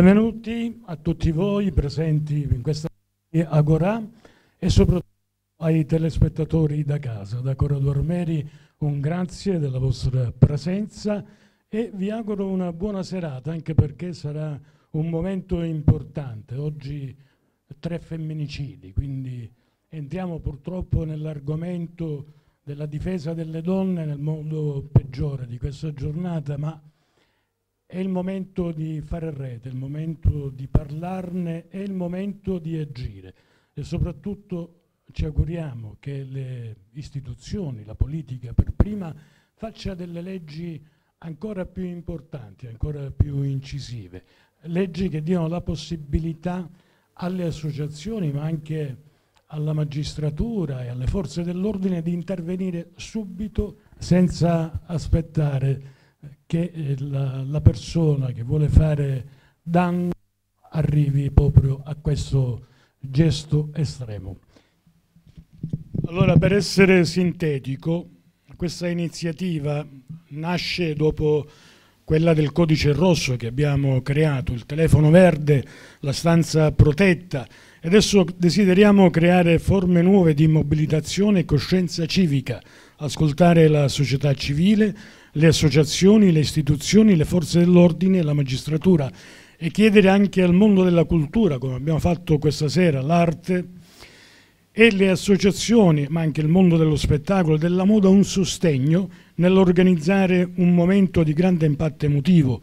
Benvenuti a tutti voi presenti in questa Agora e soprattutto ai telespettatori da casa. Da Cora Dormeri un grazie della vostra presenza e vi auguro una buona serata anche perché sarà un momento importante. Oggi tre femminicidi, quindi entriamo purtroppo nell'argomento della difesa delle donne nel modo peggiore di questa giornata, ma è il momento di fare rete, è il momento di parlarne, è il momento di agire e soprattutto ci auguriamo che le istituzioni, la politica per prima, faccia delle leggi ancora più importanti, ancora più incisive, leggi che diano la possibilità alle associazioni ma anche alla magistratura e alle forze dell'ordine di intervenire subito senza aspettare che eh, la, la persona che vuole fare danno arrivi proprio a questo gesto estremo. Allora, per essere sintetico, questa iniziativa nasce dopo quella del codice rosso che abbiamo creato, il telefono verde, la stanza protetta. Adesso desideriamo creare forme nuove di mobilitazione e coscienza civica, ascoltare la società civile, le associazioni, le istituzioni, le forze dell'ordine e la magistratura e chiedere anche al mondo della cultura, come abbiamo fatto questa sera, l'arte e le associazioni, ma anche il mondo dello spettacolo e della moda, un sostegno nell'organizzare un momento di grande impatto emotivo,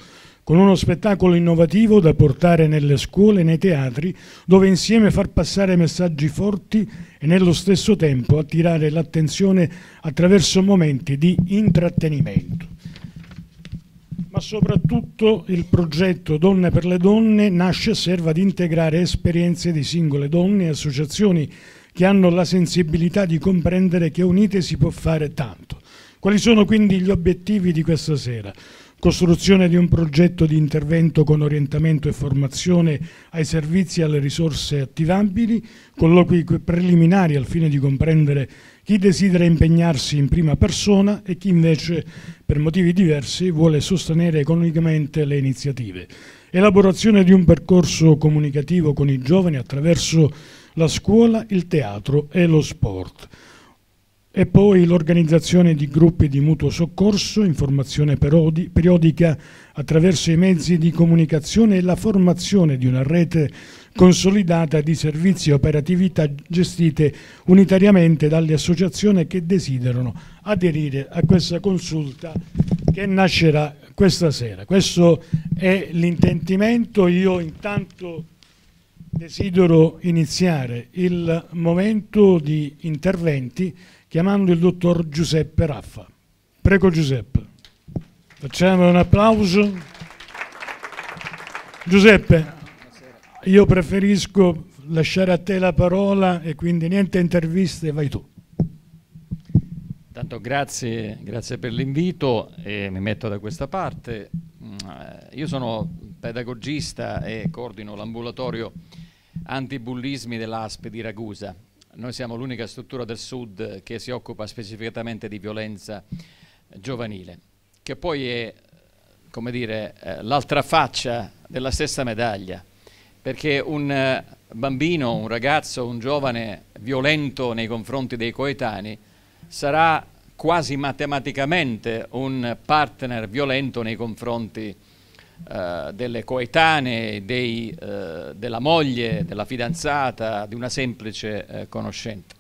con uno spettacolo innovativo da portare nelle scuole e nei teatri, dove insieme far passare messaggi forti e nello stesso tempo attirare l'attenzione attraverso momenti di intrattenimento. Ma soprattutto il progetto Donne per le Donne nasce e serve ad integrare esperienze di singole donne e associazioni che hanno la sensibilità di comprendere che unite si può fare tanto. Quali sono quindi gli obiettivi di questa sera? costruzione di un progetto di intervento con orientamento e formazione ai servizi e alle risorse attivabili, colloqui preliminari al fine di comprendere chi desidera impegnarsi in prima persona e chi invece per motivi diversi vuole sostenere economicamente le iniziative. Elaborazione di un percorso comunicativo con i giovani attraverso la scuola, il teatro e lo sport. E poi l'organizzazione di gruppi di mutuo soccorso, informazione periodica attraverso i mezzi di comunicazione e la formazione di una rete consolidata di servizi e operatività gestite unitariamente dalle associazioni che desiderano aderire a questa consulta che nascerà questa sera. Questo è l'intentimento. Io intanto desidero iniziare il momento di interventi chiamando il dottor Giuseppe Raffa. Prego Giuseppe. Facciamo un applauso. Giuseppe, io preferisco lasciare a te la parola e quindi niente interviste, vai tu. Tanto grazie, grazie per l'invito e mi metto da questa parte. Mm, io sono pedagogista e coordino l'ambulatorio antibullismi dell'ASP di Ragusa noi siamo l'unica struttura del Sud che si occupa specificatamente di violenza giovanile, che poi è come dire, eh, l'altra faccia della stessa medaglia, perché un eh, bambino, un ragazzo, un giovane violento nei confronti dei coetanei sarà quasi matematicamente un partner violento nei confronti eh, delle coetanee, dei, eh, della moglie, della fidanzata, di una semplice eh, conoscente.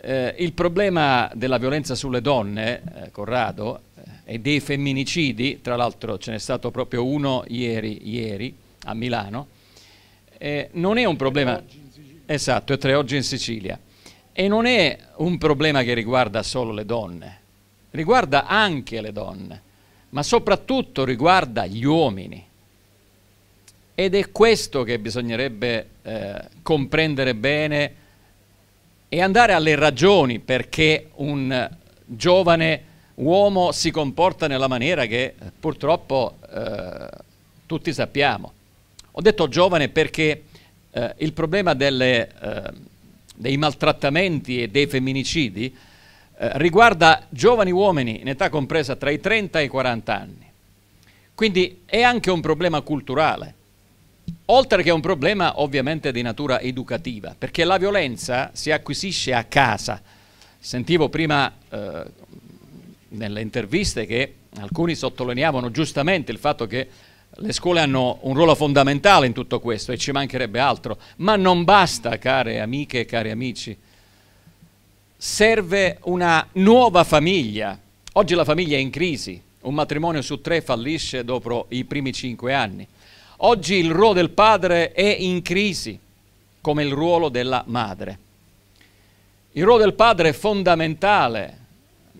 Eh, il problema della violenza sulle donne, Corrado, e dei femminicidi, tra l'altro ce n'è stato proprio uno ieri, ieri a Milano, non è un problema... Esatto, è tre oggi in Sicilia. E non è un problema che riguarda solo le donne, riguarda anche le donne ma soprattutto riguarda gli uomini. Ed è questo che bisognerebbe eh, comprendere bene e andare alle ragioni perché un giovane uomo si comporta nella maniera che eh, purtroppo eh, tutti sappiamo. Ho detto giovane perché eh, il problema delle, eh, dei maltrattamenti e dei femminicidi eh, riguarda giovani uomini in età compresa tra i 30 e i 40 anni. Quindi è anche un problema culturale, oltre che un problema ovviamente di natura educativa, perché la violenza si acquisisce a casa. Sentivo prima eh, nelle interviste che alcuni sottolineavano giustamente il fatto che le scuole hanno un ruolo fondamentale in tutto questo e ci mancherebbe altro, ma non basta, care amiche e cari amici, serve una nuova famiglia. Oggi la famiglia è in crisi, un matrimonio su tre fallisce dopo i primi cinque anni. Oggi il ruolo del padre è in crisi, come il ruolo della madre. Il ruolo del padre è fondamentale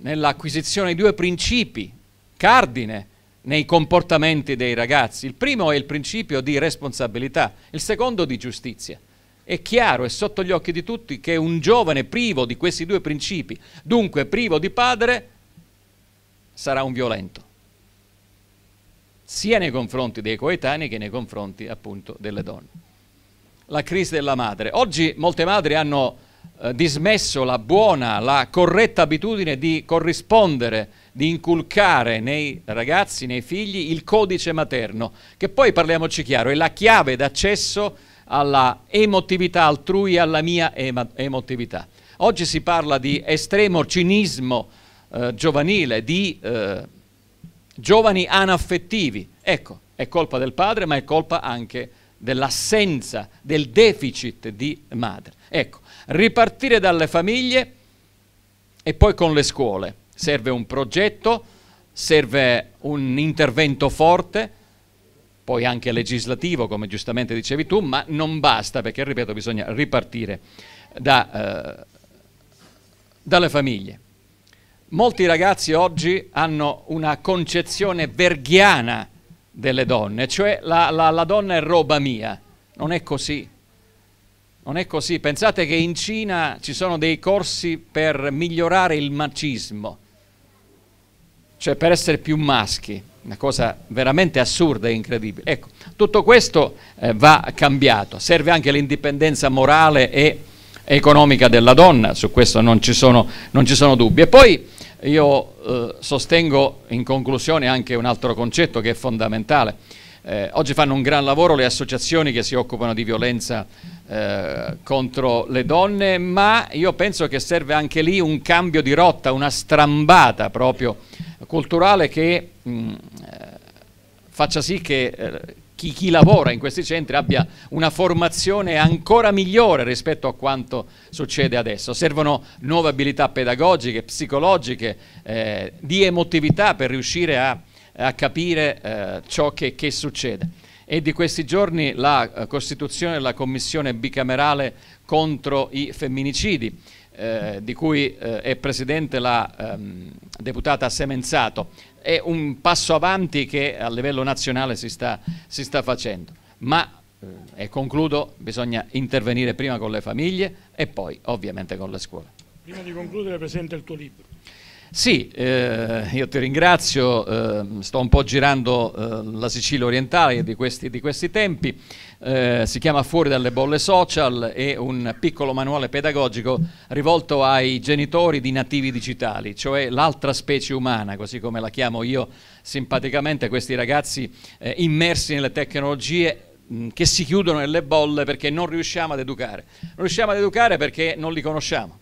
nell'acquisizione di due principi cardine nei comportamenti dei ragazzi. Il primo è il principio di responsabilità, il secondo di giustizia. È chiaro, è sotto gli occhi di tutti che un giovane privo di questi due principi, dunque privo di padre, sarà un violento, sia nei confronti dei coetanei che nei confronti appunto delle donne. La crisi della madre. Oggi molte madri hanno eh, dismesso la buona, la corretta abitudine di corrispondere, di inculcare nei ragazzi, nei figli, il codice materno, che poi parliamoci chiaro, è la chiave d'accesso alla emotività altrui e alla mia emotività. Oggi si parla di estremo cinismo eh, giovanile, di eh, giovani anaffettivi. Ecco, è colpa del padre, ma è colpa anche dell'assenza, del deficit di madre. Ecco, ripartire dalle famiglie e poi con le scuole. Serve un progetto, serve un intervento forte, poi anche legislativo, come giustamente dicevi tu, ma non basta perché, ripeto, bisogna ripartire da, eh, dalle famiglie. Molti ragazzi oggi hanno una concezione verghiana delle donne, cioè la, la, la donna è roba mia. Non è così. Non è così. Pensate che in Cina ci sono dei corsi per migliorare il macismo cioè per essere più maschi, una cosa veramente assurda e incredibile. Ecco, tutto questo eh, va cambiato, serve anche l'indipendenza morale e economica della donna, su questo non ci sono, non ci sono dubbi. E poi io eh, sostengo in conclusione anche un altro concetto che è fondamentale, eh, oggi fanno un gran lavoro le associazioni che si occupano di violenza eh, contro le donne, ma io penso che serve anche lì un cambio di rotta, una strambata proprio culturale che mh, mm, eh, faccia sì che eh, chi, chi, lavora in questi centri abbia una formazione ancora migliore rispetto a quanto succede adesso. Servono nuove abilità pedagogiche, psicologiche, eh, di emotività per riuscire a a capire eh, ciò che, che, succede. E di questi giorni la eh, costituzione della commissione bicamerale contro i femminicidi, eh, di cui eh, è presidente la ehm, deputata Semenzato, è un passo avanti che a livello nazionale si sta, si sta facendo. Ma, eh, e concludo, bisogna intervenire prima con le famiglie e poi ovviamente con le scuole. Prima di concludere presenta il tuo libro. Sì, eh, io ti ringrazio, eh, sto un po' girando eh, la Sicilia orientale di questi, di questi tempi, eh, si chiama Fuori dalle bolle social, è un piccolo manuale pedagogico rivolto ai genitori di nativi digitali, cioè l'altra specie umana, così come la chiamo io simpaticamente, questi ragazzi eh, immersi nelle tecnologie che si chiudono nelle bolle perché non riusciamo ad educare. Non riusciamo ad educare perché non li conosciamo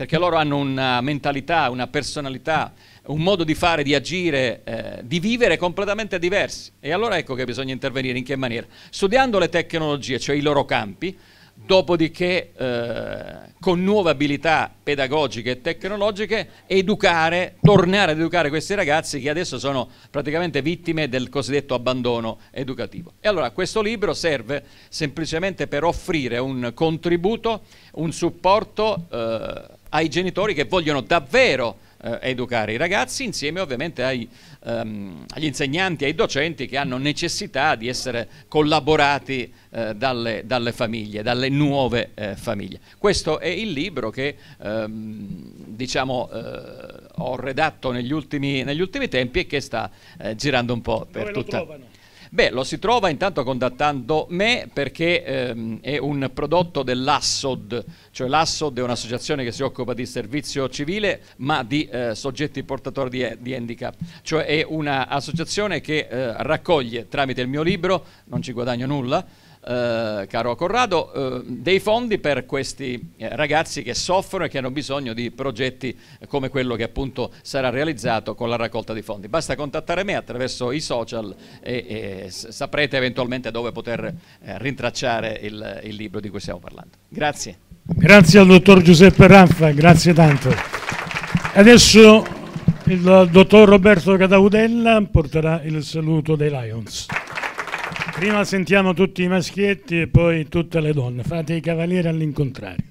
perché loro hanno una mentalità, una personalità, un modo di fare, di agire, eh, di vivere completamente diversi. E allora ecco che bisogna intervenire in che maniera? Studiando le tecnologie, cioè i loro campi, dopodiché eh, con nuove abilità pedagogiche e tecnologiche educare, tornare ad educare questi ragazzi che adesso sono praticamente vittime del cosiddetto abbandono educativo. E allora questo libro serve semplicemente per offrire un contributo, un supporto eh, ai genitori che vogliono davvero eh, educare i ragazzi, insieme ovviamente ai, ehm, agli insegnanti e ai docenti che hanno necessità di essere collaborati eh, dalle, dalle, famiglie, dalle nuove eh, famiglie. Questo è il libro che ehm, diciamo, eh, ho redatto negli ultimi, negli ultimi, tempi e che sta eh, girando un po' per Dove tutta... Lo trovano? Beh, lo si trova intanto contattando me perché ehm, è un prodotto dell'ASSOD, cioè l'ASSOD è un'associazione che si occupa di servizio civile ma di eh, soggetti portatori di, eh, di, handicap, cioè è un'associazione che eh, raccoglie tramite il mio libro, non ci guadagno nulla, eh, caro Corrado, eh, dei fondi per questi eh, ragazzi che soffrono e che hanno bisogno di progetti come quello che appunto sarà realizzato con la raccolta di fondi. Basta contattare me attraverso i social e, e saprete eventualmente dove poter eh, rintracciare il, il libro di cui stiamo parlando. Grazie. Grazie al dottor Giuseppe Raffa, grazie tanto. Adesso il dottor Roberto Cadaudella porterà il saluto dei Lions. Prima sentiamo tutti i maschietti e poi tutte le donne, fate i cavalieri all'incontrario.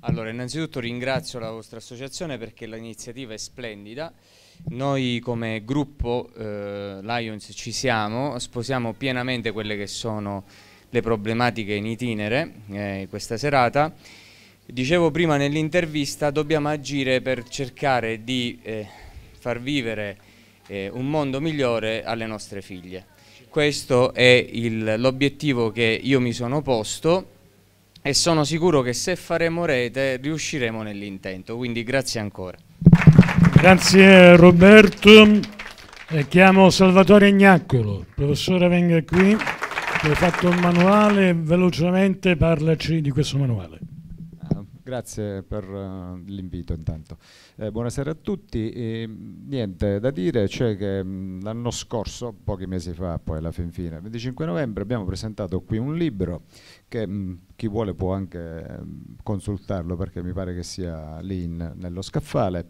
Allora, innanzitutto ringrazio la vostra associazione perché l'iniziativa è splendida. Noi come gruppo eh, Lions ci siamo, sposiamo pienamente quelle che sono le problematiche in itinere eh, questa serata. Dicevo prima nell'intervista, dobbiamo agire per cercare di eh, far vivere eh, un mondo migliore alle nostre figlie. Questo è l'obiettivo che io mi sono posto e sono sicuro che se faremo rete riusciremo nell'intento, quindi grazie ancora. Grazie Roberto. Eh, chiamo Salvatore Ignaccolo. Professore, venga qui. Ho fatto un manuale, velocemente parlaci di questo manuale. Grazie per uh, l'invito intanto. Eh, buonasera a tutti, e, niente da dire c'è cioè che mm, l'anno scorso, pochi mesi fa poi alla fin fine, 25 novembre abbiamo presentato qui un libro che mh, mm, chi vuole può anche mh, mm, consultarlo perché mi pare che sia lì in, nello scaffale,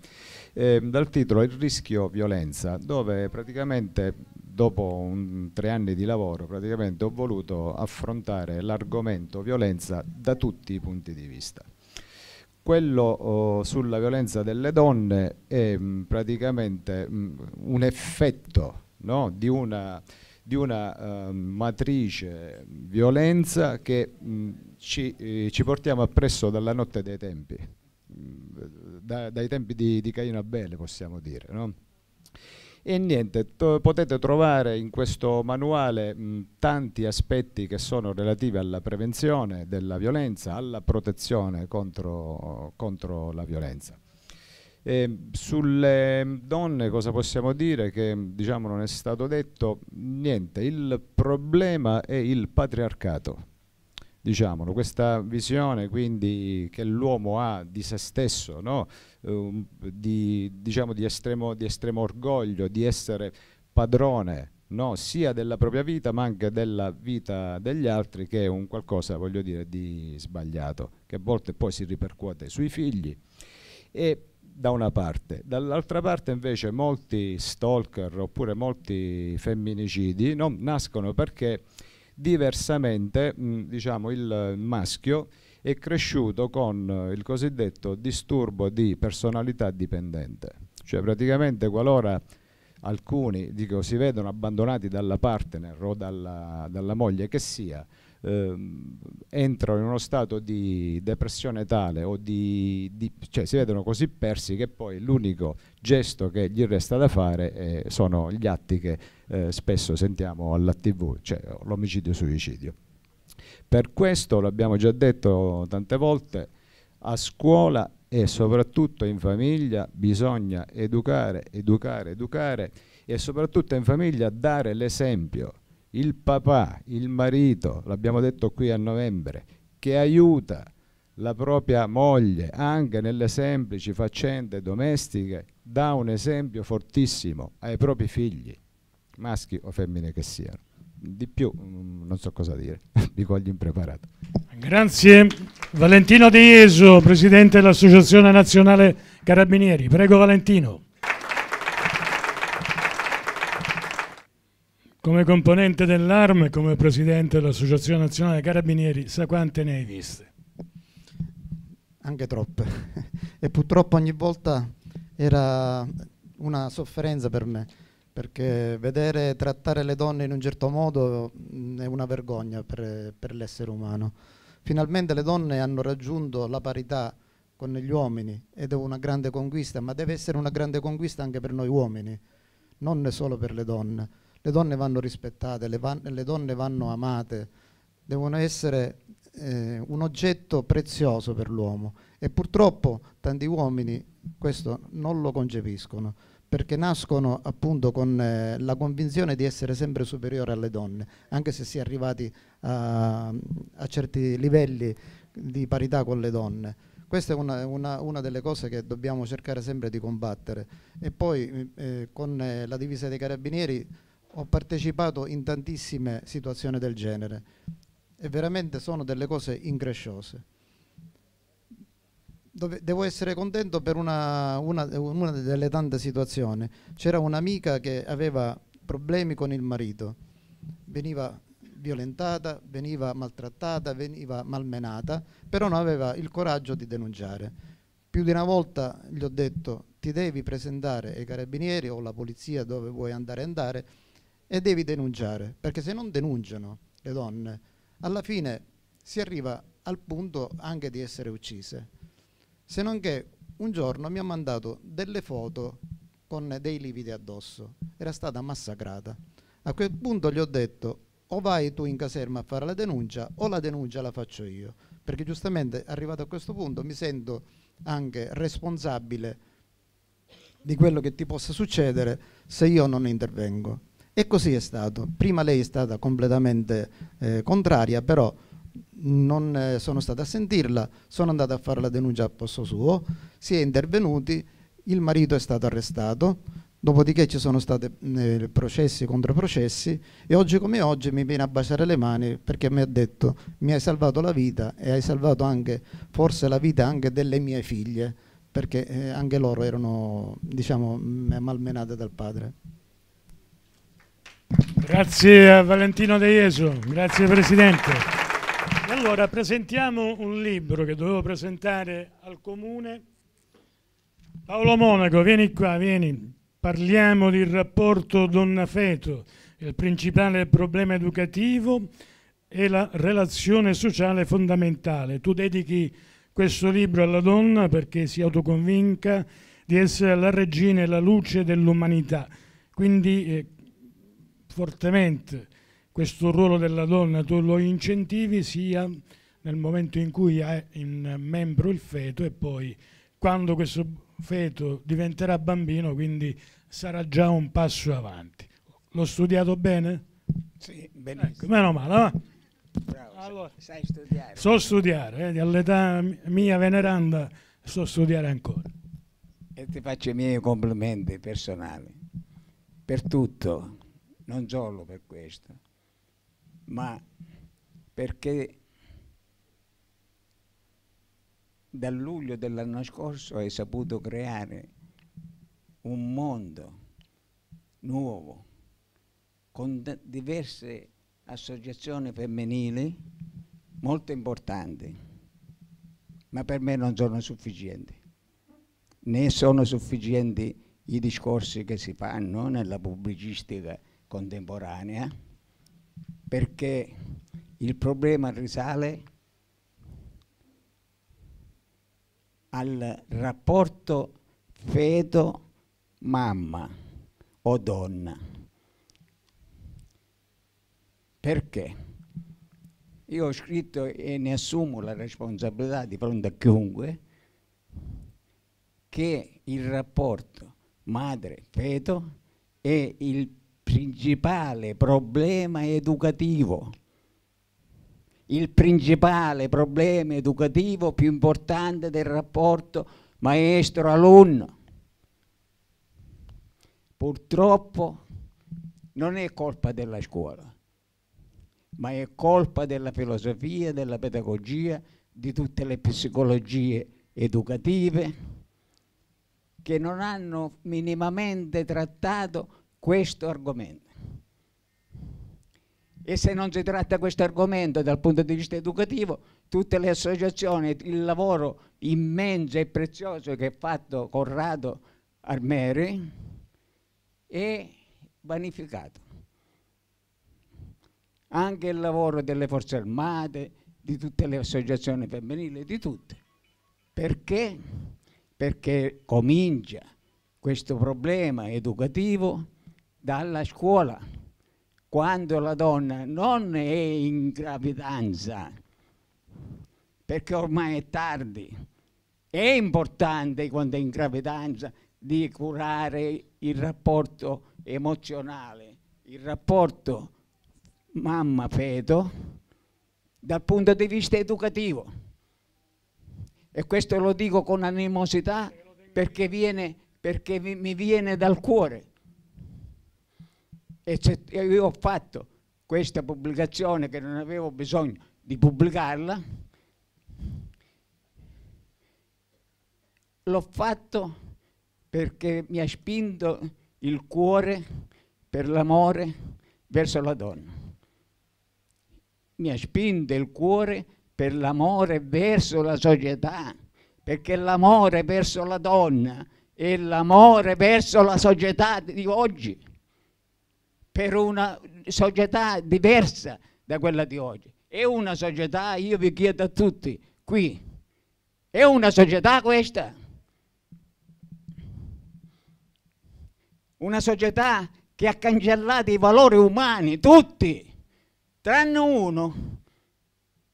eh, dal titolo Il rischio violenza, dove praticamente dopo un, tre anni di lavoro ho voluto affrontare l'argomento violenza da tutti i punti di vista quello oh, sulla violenza delle donne è mh, mm, praticamente mh, mm, un effetto no? di una, di una uh, matrice violenza che mh, mm, ci, eh, ci, portiamo appresso dalla notte dei tempi, da, dai tempi di, di Caino Abele possiamo dire. No? E niente, potete trovare in questo manuale mh, tanti aspetti che sono relativi alla prevenzione della violenza, alla protezione contro, contro la violenza. E sulle donne cosa possiamo dire che diciamo, non è stato detto? Niente, il problema è il patriarcato diciamolo, questa visione quindi che l'uomo ha di se stesso, no? uh, di, diciamo, di, estremo, di, estremo, orgoglio, di essere padrone no? sia della propria vita ma anche della vita degli altri che è un qualcosa, voglio dire, di sbagliato, che a volte poi si ripercuote sui figli. E da una parte, dall'altra parte invece molti stalker oppure molti femminicidi no? nascono perché Diversamente, mh, mm, diciamo, il maschio è cresciuto con eh, il cosiddetto disturbo di personalità dipendente, cioè praticamente qualora alcuni dico, si vedono abbandonati dalla partner o dalla, dalla moglie che sia, Ehm, entrano in uno stato di depressione tale o di, di, cioè si vedono così persi che poi l'unico gesto che gli resta da fare eh, sono gli atti che eh, spesso sentiamo alla tv, cioè l'omicidio-suicidio. Per questo, l'abbiamo già detto tante volte, a scuola e soprattutto in famiglia bisogna educare, educare, educare e soprattutto in famiglia dare l'esempio il papà, il marito, l'abbiamo detto qui a novembre, che aiuta la propria moglie anche nelle semplici faccende domestiche, dà un esempio fortissimo ai propri figli, maschi o femmine che siano. Di più mm, non so cosa dire, mi coglio impreparato. Grazie. Valentino De Jesu, presidente dell'Associazione Nazionale Carabinieri. Prego Valentino. Come componente dell'ARM e come presidente dell'Associazione Nazionale Carabinieri, sa quante ne hai viste? Anche troppe. E purtroppo ogni volta era una sofferenza per me, perché vedere trattare le donne in un certo modo è una vergogna per, per l'essere umano. Finalmente le donne hanno raggiunto la parità con gli uomini ed è una grande conquista, ma deve essere una grande conquista anche per noi uomini, non solo per le donne le donne vanno rispettate, le, van le donne vanno amate, devono essere eh, un oggetto prezioso per l'uomo e purtroppo tanti uomini questo non lo concepiscono perché nascono appunto con eh, la convinzione di essere sempre superiore alle donne, anche se si è arrivati a, a certi livelli di parità con le donne. Questa è una, una, una, delle cose che dobbiamo cercare sempre di combattere. E poi eh, con eh, la divisa dei carabinieri ho partecipato in tantissime situazioni del genere e veramente sono delle cose incresciose. Dove, devo essere contento per una, una, una delle tante situazioni. C'era un'amica che aveva problemi con il marito, veniva violentata, veniva maltrattata, veniva malmenata, però non aveva il coraggio di denunciare. Più di una volta gli ho detto ti devi presentare ai carabinieri o alla polizia dove vuoi andare a andare e devi denunciare, perché se non denunciano le donne, alla fine si arriva al punto anche di essere uccise. Se non che un giorno mi ha mandato delle foto con dei lividi addosso, era stata massacrata. A quel punto gli ho detto o vai tu in caserma a fare la denuncia o la denuncia la faccio io, perché giustamente arrivato a questo punto mi sento anche responsabile di quello che ti possa succedere se io non intervengo. E così è stato. Prima lei è stata completamente eh, contraria, però non eh, sono stata a sentirla, sono andata a fare la denuncia a posto suo, si è intervenuti, il marito è stato arrestato, dopodiché ci sono stati eh, processi contro processi e oggi come oggi mi viene a baciare le mani perché mi ha detto mi hai salvato la vita e hai salvato anche forse la vita anche delle mie figlie perché eh, anche loro erano diciamo mm, malmenate dal padre. Grazie a Valentino De Ieso, grazie Presidente. allora presentiamo un libro che dovevo presentare al Comune. Paolo Monaco, vieni qua, vieni. Parliamo del rapporto donna-feto, il principale problema educativo e la relazione sociale fondamentale. Tu dedichi questo libro alla donna perché si autoconvinca di essere la regina e la luce dell'umanità. Quindi eh, fortemente questo ruolo della donna tu lo incentivi sia nel momento in cui hai in membro il feto e poi quando questo feto diventerà bambino, quindi sarà già un passo avanti. L'ho studiato bene? Sì, ecco, benissimo. Ecco, meno male, ma... Bravo, allora, sai studiare. So studiare, eh, all'età mia veneranda so studiare ancora. E ti faccio i miei complimenti personali per tutto non solo per questo, ma perché dal luglio dell'anno scorso hai saputo creare un mondo nuovo con diverse associazioni femminili molto importanti, ma per me non sono sufficienti, né sono sufficienti i discorsi che si fanno nella pubblicistica contemporanea perché il problema risale al rapporto feto mamma o donna. Perché? Io ho scritto e ne assumo la responsabilità di fronte a chiunque che il rapporto madre-feto è il principale problema educativo, il principale problema educativo più importante del rapporto maestro-alunno. Purtroppo non è colpa della scuola, ma è colpa della filosofia, della pedagogia, di tutte le psicologie educative che non hanno minimamente trattato questo argomento. E se non si tratta questo argomento dal punto di vista educativo, tutte le associazioni, il lavoro immenso e prezioso che ha fatto Corrado Armeri è vanificato. Anche il lavoro delle forze armate, di tutte le associazioni femminili, di tutte. Perché? Perché comincia questo problema educativo dalla scuola, quando la donna non è in gravidanza, perché ormai è tardi. È importante quando è in gravidanza di curare il rapporto emozionale, il rapporto mamma-feto dal punto di vista educativo. E questo lo dico con animosità perché, viene, perché mi viene dal cuore e se io ho fatto questa pubblicazione che non avevo bisogno di pubblicarla, l'ho fatto perché mi ha spinto il cuore per l'amore verso la donna. Mi ha spinto il cuore per l'amore verso la società, perché l'amore verso la donna e l'amore verso la società di oggi per una società diversa da quella di oggi. È una società, io vi chiedo a tutti, qui, è una società questa? Una società che ha cancellato i valori umani, tutti, tranne uno,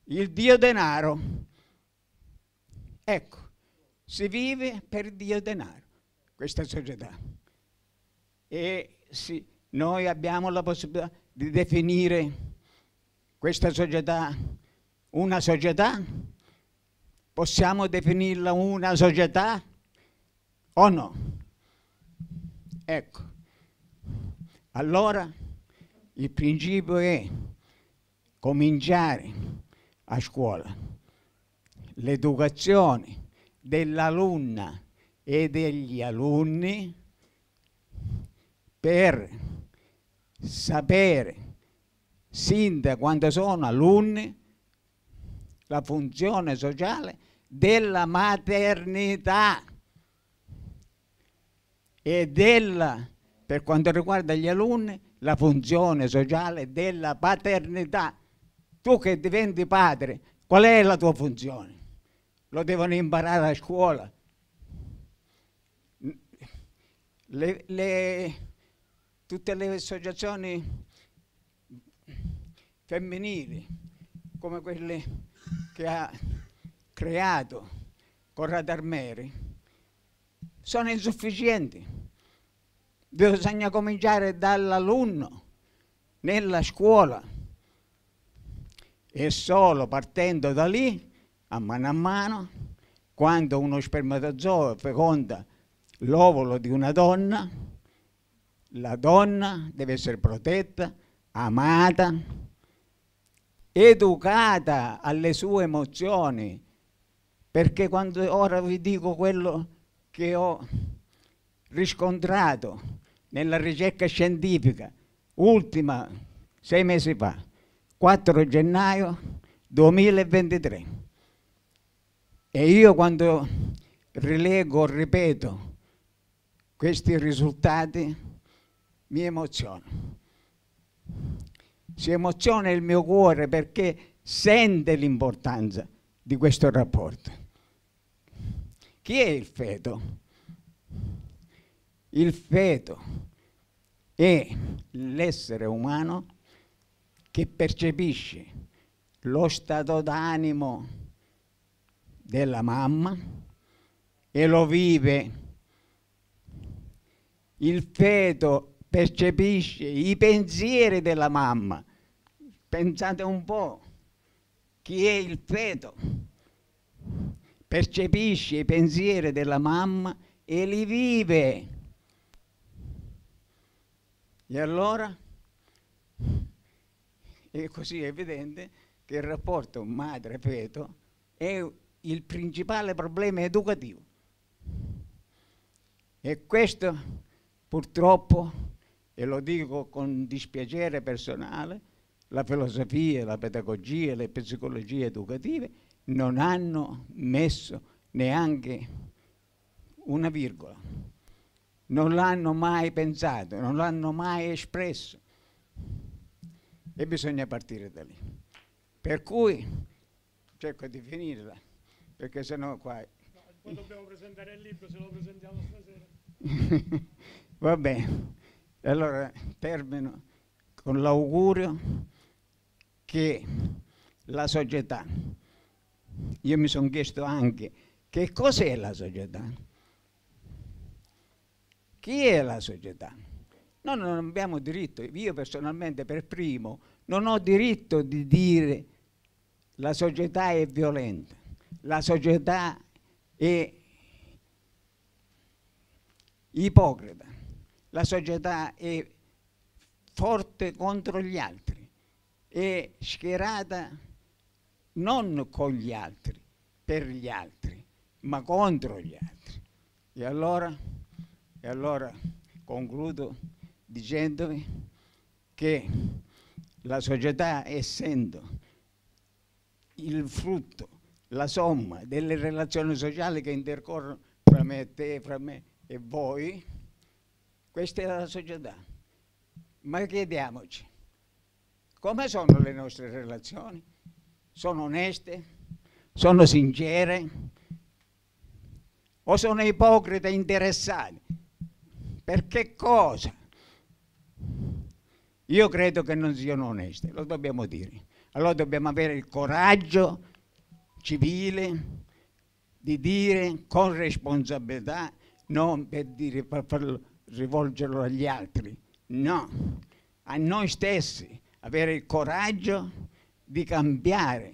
il Dio denaro. Ecco, si vive per Dio denaro, questa società. E si noi abbiamo la possibilità di definire questa società una società? Possiamo definirla una società o no? Ecco, allora il principio è cominciare a scuola l'educazione dell'alunna e degli alunni per sapere sin da quando sono alunni la funzione sociale della maternità e della, per quanto riguarda gli alunni, la funzione sociale della paternità. Tu che diventi padre, qual è la tua funzione? Lo devono imparare a scuola. Le, le tutte le associazioni femminili, come quelle che ha creato Corrado Armeri, sono insufficienti. Bisogna cominciare dall'alunno, nella scuola. E solo partendo da lì, a mano a mano, quando uno spermatozoo feconda l'ovulo di una donna, la donna deve essere protetta, amata, educata alle sue emozioni, perché quando ora vi dico quello che ho riscontrato nella ricerca scientifica, ultima sei mesi fa, 4 gennaio 2023. E io quando rilego, ripeto, questi risultati mi emoziona. Si emoziona il mio cuore perché sente l'importanza di questo rapporto. Chi è il feto? Il feto è l'essere umano che percepisce lo stato d'animo della mamma e lo vive. Il feto percepisce i pensieri della mamma. Pensate un po', chi è il feto percepisce i pensieri della mamma e li vive. E allora è così evidente che il rapporto madre-feto è il principale problema educativo. E questo purtroppo e lo dico con dispiacere personale, la filosofia, la pedagogia, le psicologie educative non hanno messo neanche una virgola, non l'hanno mai pensato, non l'hanno mai espresso e bisogna partire da lì. Per cui cerco di finirla, perché sennò qua... No, poi dobbiamo presentare il libro, se lo presentiamo stasera. Va bene. E allora termino con l'augurio che la società, io mi sono chiesto anche che cos'è la società? Chi è la società? Noi non abbiamo diritto, io personalmente per primo non ho diritto di dire la società è violenta, la società è ipocrita, la società è forte contro gli altri, è schierata non con gli altri, per gli altri, ma contro gli altri. E allora, e allora concludo dicendovi che la società, essendo il frutto, la somma delle relazioni sociali che intercorrono fra me e te, fra me e voi, questa è la società. Ma chiediamoci, come sono le nostre relazioni? Sono oneste? Sono sincere? O sono ipocrite interessati? Per che cosa? Io credo che non siano oneste, lo dobbiamo dire. Allora dobbiamo avere il coraggio civile di dire con responsabilità, non per dire per farlo rivolgerlo agli altri, no, a noi stessi, avere il coraggio di cambiare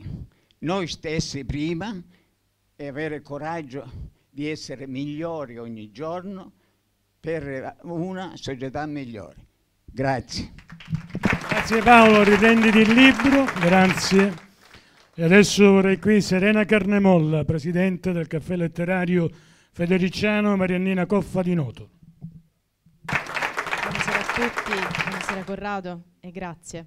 noi stessi prima e avere il coraggio di essere migliori ogni giorno per una società migliore. Grazie. Grazie Paolo, riprenditi il libro, grazie. E adesso vorrei qui Serena Carnemolla, presidente del caffè letterario Federiciano Mariannina Coffa di Noto. buonasera Corrado e grazie.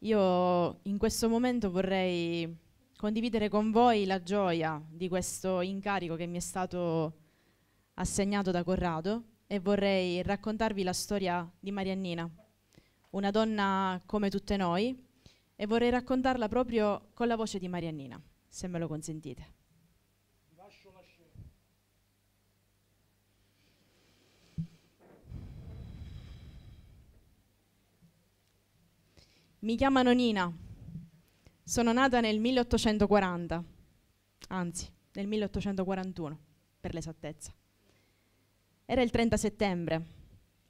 Io in questo momento vorrei condividere con voi la gioia di questo incarico che mi è stato assegnato da Corrado e vorrei raccontarvi la storia di Mariannina, una donna come tutte noi, e vorrei raccontarla proprio con la voce di Mariannina, se me lo consentite. Mi chiamano Nina. Sono nata nel 1840, anzi nel 1841 per l'esattezza. Era il 30 settembre.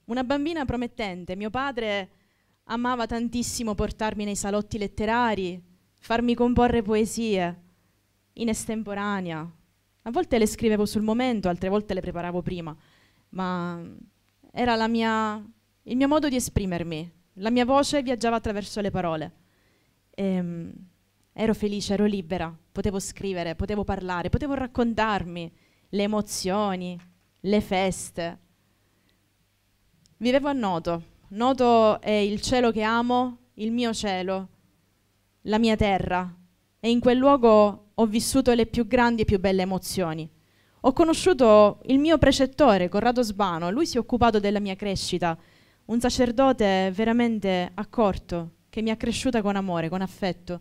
Una bambina promettente. Mio padre amava tantissimo portarmi nei salotti letterari, farmi comporre poesie in estemporanea. A volte le scrivevo sul momento, altre volte le preparavo prima, ma era mia, il mio modo di esprimermi, la mia voce viaggiava attraverso le parole. E, ehm, ero felice, ero libera, potevo scrivere, potevo parlare, potevo raccontarmi le emozioni, le feste. Vivevo a Noto. Noto è il cielo che amo, il mio cielo, la mia terra. E in quel luogo ho vissuto le più grandi e più belle emozioni. Ho conosciuto il mio precettore, Corrado Sbano, lui si è occupato della mia crescita, un sacerdote veramente accorto, che mi ha cresciuta con amore, con affetto,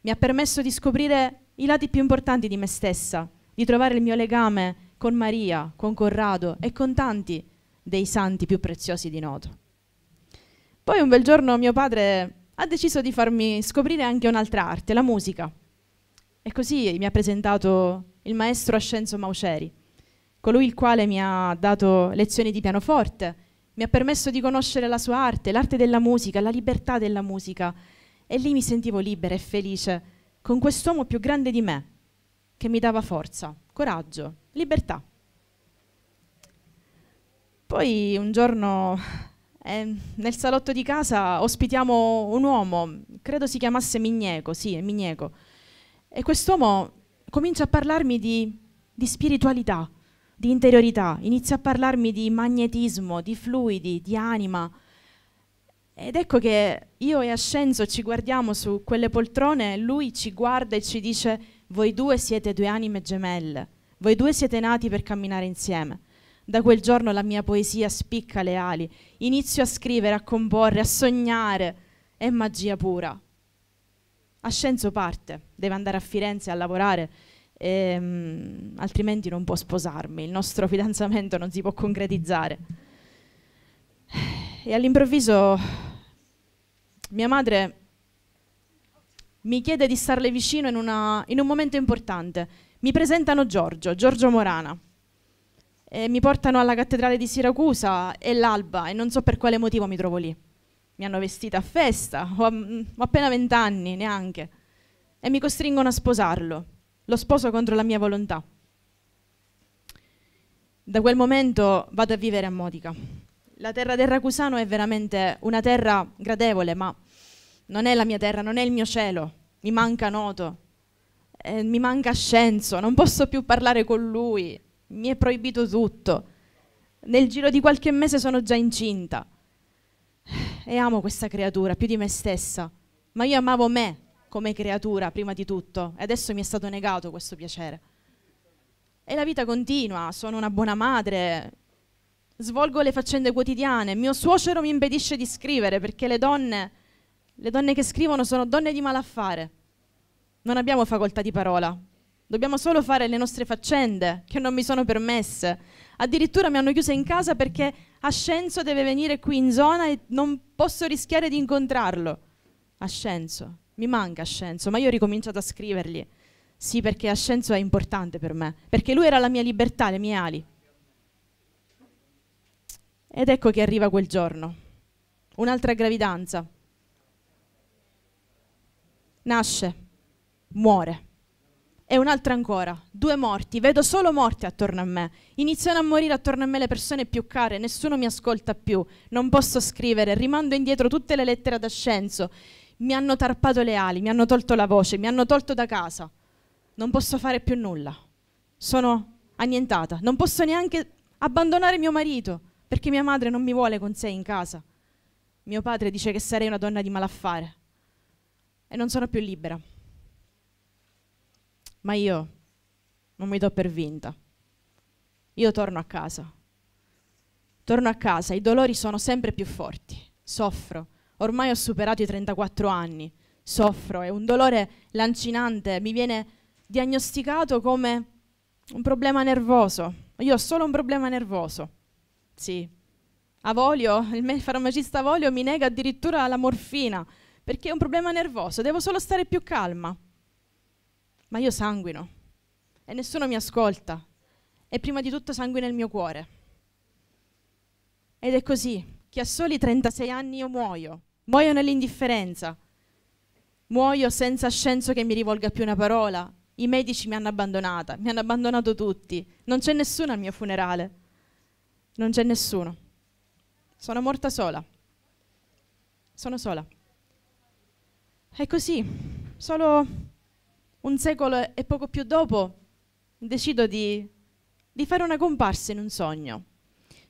mi ha permesso di scoprire i lati più importanti di me stessa, di trovare il mio legame con Maria, con Corrado e con tanti dei santi più preziosi di noto. Poi un bel giorno mio padre ha deciso di farmi scoprire anche un'altra arte, la musica. E così mi ha presentato il maestro Ascenzo Mauceri, colui il quale mi ha dato lezioni di pianoforte, mi ha permesso di conoscere la sua arte, l'arte della musica, la libertà della musica. E lì mi sentivo libera e felice con quest'uomo più grande di me, che mi dava forza, coraggio, libertà. Poi un giorno eh, nel salotto di casa ospitiamo un uomo, credo si chiamasse Migneco, sì, è Migneco. E quest'uomo comincia a parlarmi di, di spiritualità di interiorità, inizio a parlarmi di magnetismo, di fluidi, di anima. Ed ecco che io e Ascenso ci guardiamo su quelle poltrone, e lui ci guarda e ci dice, voi due siete due anime gemelle, voi due siete nati per camminare insieme. Da quel giorno la mia poesia spicca le ali, inizio a scrivere, a comporre, a sognare, è magia pura. Ascenso parte, deve andare a Firenze a lavorare ehm, altrimenti non può sposarmi, il nostro fidanzamento non si può concretizzare. E all'improvviso mia madre mi chiede di starle vicino in, una, in un momento importante. Mi presentano Giorgio, Giorgio Morana. E mi portano alla cattedrale di Siracusa, e l'alba e non so per quale motivo mi trovo lì. Mi hanno vestita a festa, ho, mm, ho appena vent'anni, neanche, e mi costringono a sposarlo. Lo sposo contro la mia volontà. Da quel momento vado a vivere a Modica. La terra del Racusano è veramente una terra gradevole, ma non è la mia terra, non è il mio cielo. Mi manca Noto, eh, mi manca Scenzo, non posso più parlare con lui, mi è proibito tutto. Nel giro di qualche mese sono già incinta. E eh, amo questa creatura più di me stessa, ma io amavo me come creatura prima di tutto e adesso mi è stato negato questo piacere. E la vita continua, sono una buona madre, svolgo le faccende quotidiane, mio suocero mi impedisce di scrivere perché le donne, le donne che scrivono sono donne di malaffare. Non abbiamo facoltà di parola, dobbiamo solo fare le nostre faccende che non mi sono permesse. Addirittura mi hanno chiusa in casa perché Ascenzo deve venire qui in zona e non posso rischiare di incontrarlo. Ascenzo, mi manca Ascenso, ma io ho ricominciato a scrivergli. Sì, perché Ascenso è importante per me, perché lui era la mia libertà, le mie ali. Ed ecco che arriva quel giorno, un'altra gravidanza. Nasce, muore. E un'altra ancora, due morti, vedo solo morte attorno a me. Iniziano a morire attorno a me le persone più care, nessuno mi ascolta più, non posso scrivere, rimando indietro tutte le lettere ad Ascenso mi hanno tarpato le ali, mi hanno tolto la voce, mi hanno tolto da casa. Non posso fare più nulla. Sono annientata. Non posso neanche abbandonare mio marito perché mia madre non mi vuole con sé in casa. Mio padre dice che sarei una donna di malaffare e non sono più libera. Ma io non mi do per vinta. Io torno a casa. Torno a casa, i dolori sono sempre più forti, soffro, ormai ho superato i 34 anni, soffro, è un dolore lancinante, mi viene diagnosticato come un problema nervoso. Io ho solo un problema nervoso. Sì. Avolio, il farmacista Avolio mi nega addirittura la morfina perché è un problema nervoso, devo solo stare più calma. Ma io sanguino e nessuno mi ascolta e prima di tutto sanguina il mio cuore. Ed è così che a soli 36 anni io muoio Muoio nell'indifferenza. Muoio senza scienzo che mi rivolga più una parola. I medici mi hanno abbandonata, mi hanno abbandonato tutti. Non c'è nessuno al mio funerale. Non c'è nessuno. Sono morta sola. Sono sola. È così. Solo un secolo e poco più dopo decido di, di fare una comparsa in un sogno.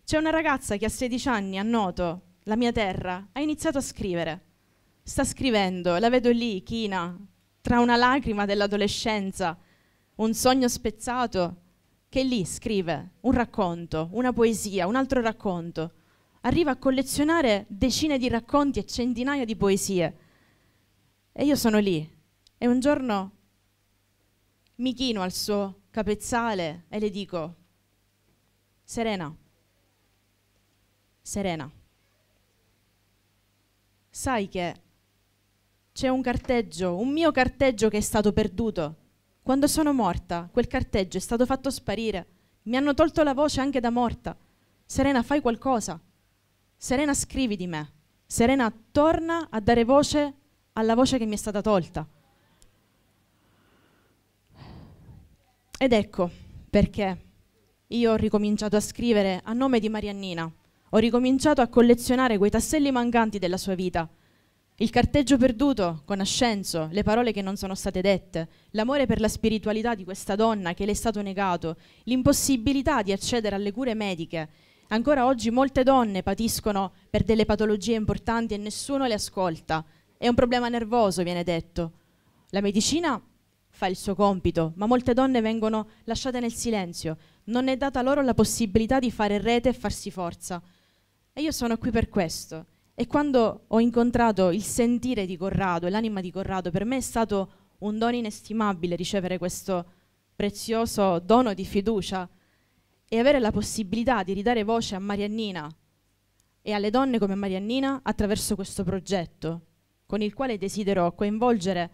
C'è una ragazza che a 16 anni a Noto la mia terra, ha iniziato a scrivere. Sta scrivendo, la vedo lì, china, tra una lacrima dell'adolescenza, un sogno spezzato, che lì scrive un racconto, una poesia, un altro racconto. Arriva a collezionare decine di racconti e centinaia di poesie. E io sono lì. E un giorno mi chino al suo capezzale e le dico, Serena, Serena sai che c'è un carteggio, un mio carteggio che è stato perduto. Quando sono morta, quel carteggio è stato fatto sparire. Mi hanno tolto la voce anche da morta. Serena, fai qualcosa. Serena, scrivi di me. Serena, torna a dare voce alla voce che mi è stata tolta. Ed ecco perché io ho ricominciato a scrivere a nome di Mariannina ho ricominciato a collezionare quei tasselli mancanti della sua vita. Il carteggio perduto, con Ascenso, le parole che non sono state dette, l'amore per la spiritualità di questa donna che le è stato negato, l'impossibilità di accedere alle cure mediche. Ancora oggi molte donne patiscono per delle patologie importanti e nessuno le ascolta. È un problema nervoso, viene detto. La medicina fa il suo compito, ma molte donne vengono lasciate nel silenzio, non è data loro la possibilità di fare rete e farsi forza. E io sono qui per questo. E quando ho incontrato il sentire di Corrado e l'anima di Corrado, per me è stato un dono inestimabile ricevere questo prezioso dono di fiducia e avere la possibilità di ridare voce a Mariannina e alle donne come Mariannina attraverso questo progetto, con il quale desidero coinvolgere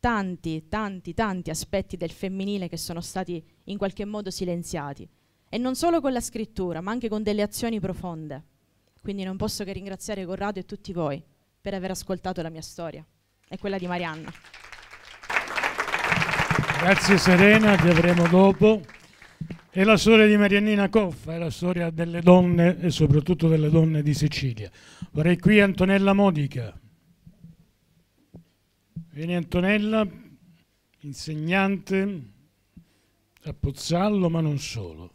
tanti, tanti, tanti aspetti del femminile che sono stati in qualche modo silenziati. E non solo con la scrittura, ma anche con delle azioni profonde. Quindi non posso che ringraziare Corrado e tutti voi per aver ascoltato la mia storia e quella di Marianna. Grazie Serena, ti avremo dopo. È la storia di Mariannina Coffa, è la storia delle donne e soprattutto delle donne di Sicilia. Vorrei qui Antonella Modica. Vieni Antonella, insegnante a Pozzallo, ma non solo.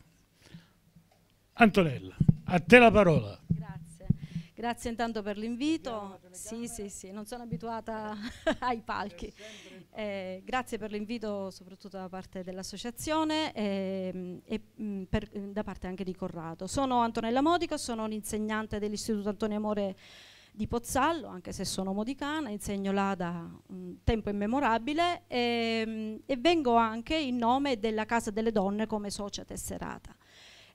Antonella, a te la parola. Grazie, grazie intanto per l'invito. Sì, sì, sì, non sono abituata ai palchi. Eh, grazie per l'invito soprattutto da parte dell'associazione ehm, e, e mm, per, mm, da parte anche di Corrado. Sono Antonella Modico, sono un'insegnante dell'Istituto Antonio Amore di Pozzallo, anche se sono modicana, insegno là da um, tempo immemorabile e, ehm, e vengo anche in nome della Casa delle Donne come socia tesserata.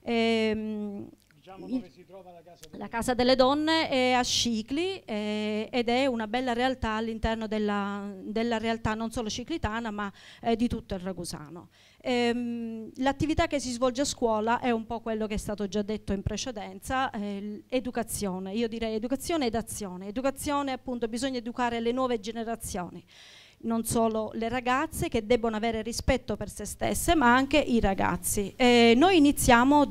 Ehm, diciamo dove si trova la Casa delle, la casa delle Donne è a Scicli eh, ed è una bella realtà all'interno della, della, realtà non solo ciclitana ma eh, di tutto il ragusano. Ehm, l'attività che si svolge a scuola è un po' quello che è stato già detto in precedenza, eh, educazione, io direi educazione ed azione. Educazione appunto bisogna educare le nuove generazioni non solo le ragazze che debbono avere rispetto per se stesse ma anche i ragazzi. Eh, noi iniziamo eh,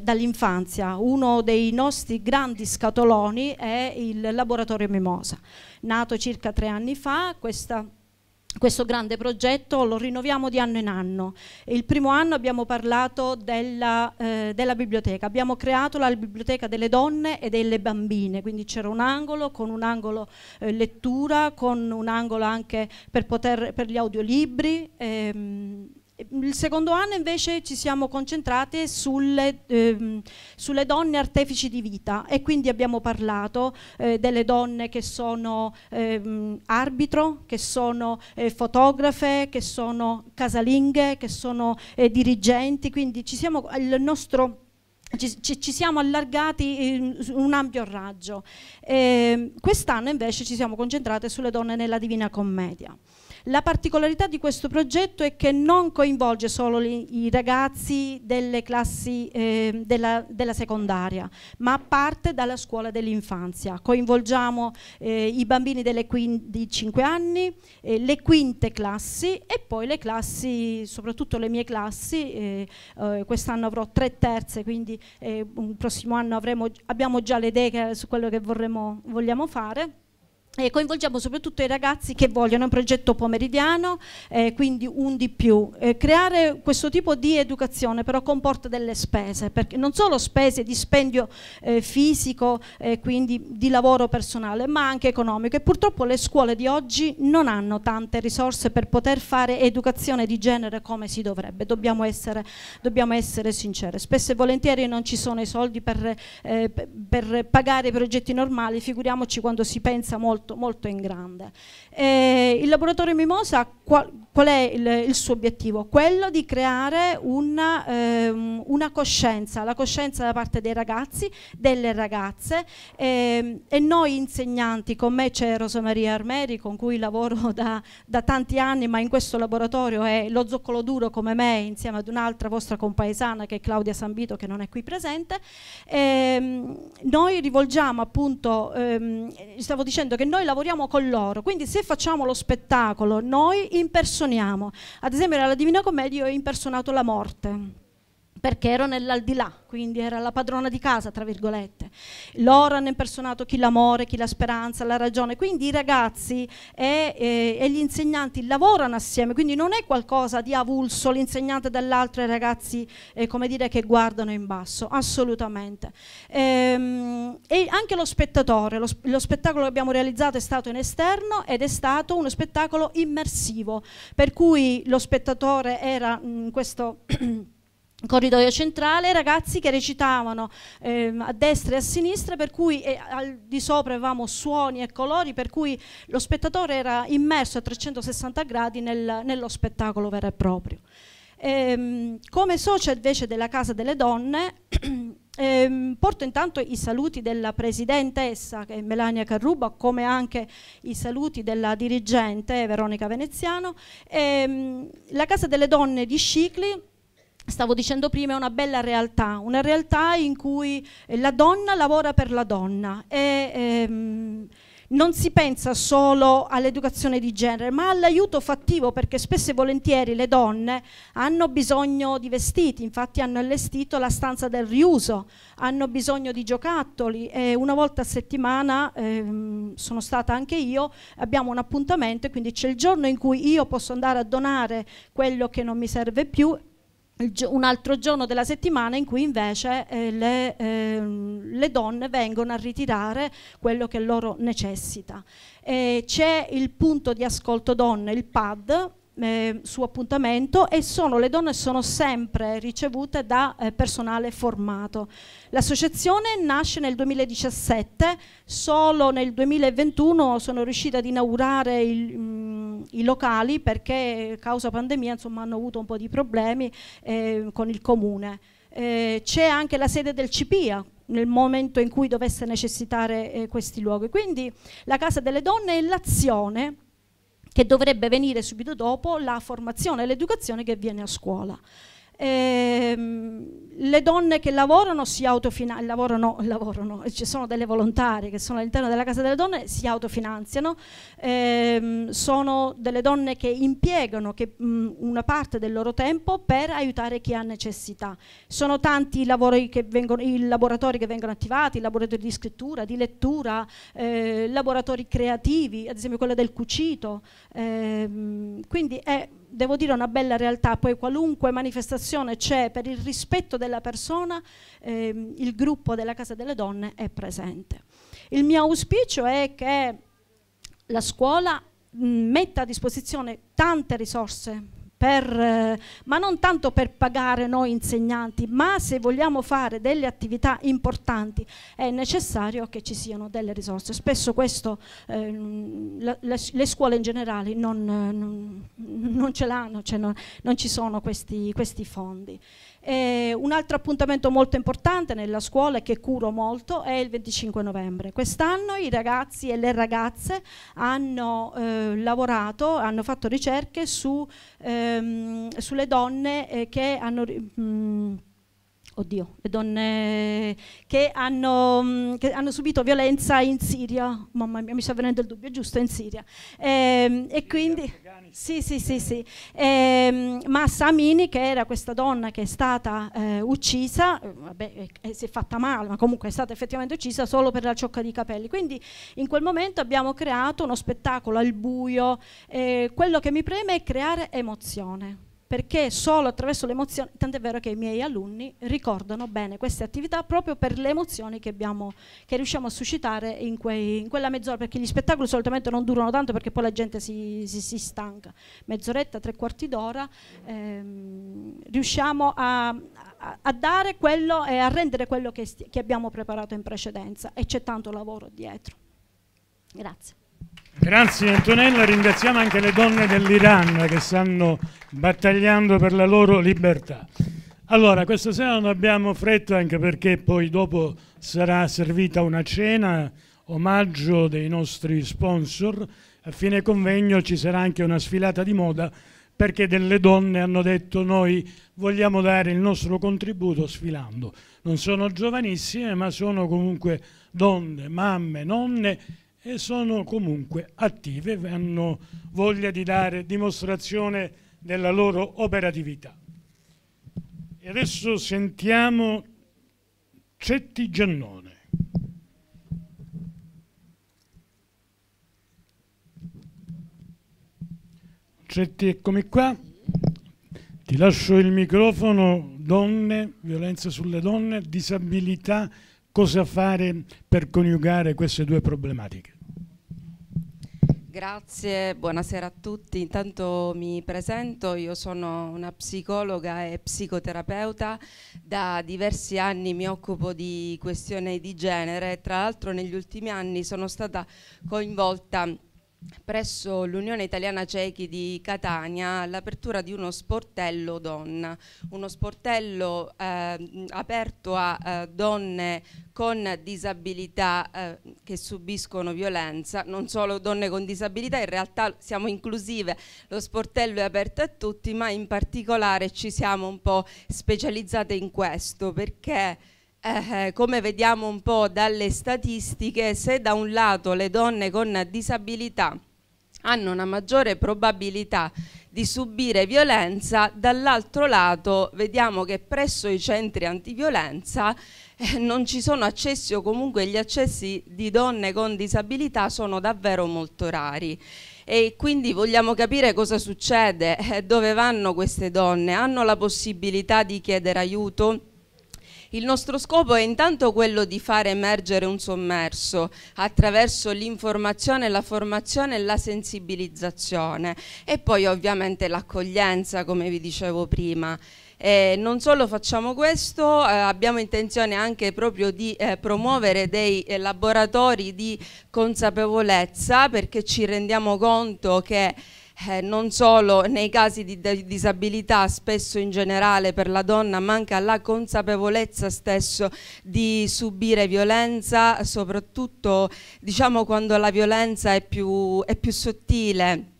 dall'infanzia, uno dei nostri grandi scatoloni è il laboratorio Mimosa, nato circa tre anni fa, questa questo grande progetto lo rinnoviamo di anno in anno. Il primo anno abbiamo parlato della, eh, della biblioteca, abbiamo creato la biblioteca delle donne e delle bambine, quindi c'era un angolo con un angolo eh, lettura, con un angolo anche per, poter, per gli audiolibri. Ehm, Ehm, il secondo anno invece ci siamo concentrate sulle, ehm, sulle, donne artefici di vita e quindi abbiamo parlato eh, delle donne che sono ehm, arbitro, che sono eh, fotografe, che sono casalinghe, che sono eh, dirigenti, quindi ci siamo, il nostro... Ci, ci, ci, siamo allargati su un ampio raggio. Eh, Quest'anno invece ci siamo concentrate sulle donne nella Divina Commedia. La particolarità di questo progetto è che non coinvolge solo li, i ragazzi delle classi eh, della, della, secondaria, ma parte dalla scuola dell'infanzia. Coinvolgiamo eh, i bambini delle 5 anni, eh, le quinte classi e poi le classi, soprattutto le mie classi, eh, eh, quest'anno avrò tre terze, quindi il eh, prossimo anno avremo, abbiamo già le idee su quello che vorremmo, vogliamo fare e coinvolgiamo soprattutto i ragazzi che vogliono un progetto pomeridiano, eh, quindi un di più. Eh, creare questo tipo di educazione però comporta delle spese, perché non solo spese di spendio eh, fisico, eh, quindi di lavoro personale, ma anche economico. E purtroppo le scuole di oggi non hanno tante risorse per poter fare educazione di genere come si dovrebbe, dobbiamo essere, dobbiamo essere sincere. Spesso e volentieri non ci sono i soldi per, eh, per pagare i progetti normali, figuriamoci quando si pensa molto molto, molto in grande. Eh, il laboratorio Mimosa qual, Qual è il, il suo obiettivo? Quello di creare una, ehm, una, coscienza, la coscienza da parte dei ragazzi, delle ragazze ehm, e noi insegnanti, con me c'è Rosamaria Armeri con cui lavoro da, da, tanti anni ma in questo laboratorio è lo zoccolo duro come me insieme ad un'altra vostra compaesana che è Claudia Sambito che non è qui presente, ehm, noi rivolgiamo appunto, ehm, stavo dicendo che noi lavoriamo con loro, quindi se facciamo lo spettacolo noi impersoniamo impersoniamo. Ad esempio nella Divina Commedia io ho impersonato la morte perché ero nell'aldilà, quindi era la padrona di casa, tra virgolette. Loro hanno impersonato chi l'amore, chi la speranza, la ragione. Quindi i ragazzi e, e, e, gli insegnanti lavorano assieme, quindi non è qualcosa di avulso l'insegnante dall'altro e i ragazzi eh, come dire, che guardano in basso, assolutamente. Ehm, e anche lo spettatore, lo, lo spettacolo che abbiamo realizzato è stato in esterno ed è stato uno spettacolo immersivo, per cui lo spettatore era in questo... corridoio centrale, ragazzi che recitavano ehm, a destra e a sinistra, per cui eh, al di sopra avevamo suoni e colori, per cui lo spettatore era immerso a 360 gradi nel, nello spettacolo vero e proprio. Ehm, come socia invece della Casa delle Donne, ehm, porto intanto i saluti della presidentessa, che è Melania Carruba, come anche i saluti della dirigente Veronica Veneziano. Ehm, la Casa delle Donne di Scicli stavo dicendo prima, è una bella realtà, una realtà in cui eh, la donna lavora per la donna e ehm, non si pensa solo all'educazione di genere, ma all'aiuto fattivo, perché spesso e volentieri le donne hanno bisogno di vestiti, infatti hanno allestito la stanza del riuso, hanno bisogno di giocattoli e una volta a settimana, ehm, sono stata anche io, abbiamo un appuntamento e quindi c'è il giorno in cui io posso andare a donare quello che non mi serve più un altro giorno della settimana in cui invece eh, le, eh, le, donne vengono a ritirare quello che loro necessita. Eh, c'è il punto di ascolto donne, il PAD, eh, su appuntamento e sono, le donne sono sempre ricevute da eh, personale formato. L'associazione nasce nel 2017, solo nel 2021 sono riuscita ad inaugurare il, mh, mm, i locali perché eh, causa pandemia insomma, hanno avuto un po' di problemi eh, con il comune. Eh, c'è anche la sede del CPIA, nel momento in cui dovesse necessitare eh, questi luoghi. Quindi la Casa delle Donne è l'azione che dovrebbe venire subito dopo la formazione e l'educazione che avviene a scuola. Ehm, le donne che lavorano si autofinanziano, lavorano, lavorano, ci sono delle volontarie che sono all'interno della Casa delle Donne, si autofinanziano, ehm, sono delle donne che impiegano che, mh, una parte del loro tempo per aiutare chi ha necessità. Sono tanti i, che vengono, i laboratori che vengono attivati, laboratori di scrittura, di lettura, eh, laboratori creativi, ad esempio quello del cucito, ehm, quindi è devo dire una bella realtà, poi qualunque manifestazione c'è per il rispetto della persona, ehm, il gruppo della Casa delle Donne è presente. Il mio auspicio è che la scuola mh, metta a disposizione tante risorse per, eh, ma non tanto per pagare noi insegnanti, ma se vogliamo fare delle attività importanti è necessario che ci siano delle risorse. Spesso questo eh, le, le, scuole in generale non, non, non ce l'hanno, cioè non, non, ci sono questi, questi fondi. E un altro appuntamento molto importante nella scuola che curo molto è il 25 novembre. Quest'anno i ragazzi e le ragazze hanno eh, lavorato, hanno fatto ricerche su eh, ehm, sulle donne eh, che hanno... Mh, mm, oddio, le donne che hanno, mm, che hanno, subito violenza in Siria, mamma mia, mi sta venendo il dubbio, giusto, in Siria. E, ehm, e quindi, sì, sì, sì, sì. E, ehm, ma Samini, che era questa donna che è stata eh, uccisa, eh, vabbè, si è fatta male, ma comunque è stata effettivamente uccisa solo per la ciocca di capelli. Quindi in quel momento abbiamo creato uno spettacolo al buio. Eh, quello che mi preme è creare emozione perché solo attraverso le l'emozione, tant'è vero che i miei alunni ricordano bene queste attività proprio per le emozioni che, abbiamo, che riusciamo a suscitare in, quei, in, quella mezz'ora, perché gli spettacoli solitamente non durano tanto perché poi la gente si, si, si stanca, mezz'oretta, tre quarti d'ora, ehm, riusciamo a, a, a, dare quello e a rendere quello che, sti- che abbiamo preparato in precedenza e c'è tanto lavoro dietro. Grazie. Grazie Antonella, ringraziamo anche le donne dell'Iran che stanno battagliando per la loro libertà. Allora, questa sera non abbiamo fretta anche perché poi dopo sarà servita una cena, omaggio dei nostri sponsor. A fine convegno ci sarà anche una sfilata di moda perché delle donne hanno detto noi vogliamo dare il nostro contributo sfilando. Non sono giovanissime ma sono comunque donne, mamme, nonne e sono comunque attive, hanno voglia di dare dimostrazione della loro operatività. E adesso sentiamo Cetti Giannone. Cetti, eccomi qua. Ti lascio il microfono, donne, violenza sulle donne, disabilità, cosa fare per coniugare queste due problematiche? Grazie, buonasera a tutti. Intanto mi presento, io sono una psicologa e psicoterapeuta, da diversi anni mi occupo di questioni di genere, tra l'altro negli ultimi anni sono stata coinvolta presso l'Unione Italiana Ciechi di Catania l'apertura di uno sportello donna, uno sportello eh, aperto a eh, donne con disabilità eh, che subiscono violenza, non solo donne con disabilità, in realtà siamo inclusive, lo sportello è aperto a tutti, ma in particolare ci siamo un po' specializzate in questo perché eh, eh, come vediamo un po' dalle statistiche, se da un lato le donne con disabilità hanno una maggiore probabilità di subire violenza, dall'altro lato vediamo che presso i centri antiviolenza eh, non ci sono accessi o comunque gli accessi di donne con disabilità sono davvero molto rari. E quindi vogliamo capire cosa succede, eh, dove vanno queste donne, hanno la possibilità di chiedere aiuto? Il nostro scopo è intanto quello di fare emergere un sommerso attraverso l'informazione, la formazione e la sensibilizzazione e poi ovviamente l'accoglienza, come vi dicevo prima. Eh, non solo facciamo questo, eh, abbiamo intenzione anche proprio di eh, promuovere dei laboratori di consapevolezza perché ci rendiamo conto che eh, non solo nei casi di disabilità, spesso in generale per la donna manca la consapevolezza stesso di subire violenza, soprattutto diciamo quando la violenza è più, è più sottile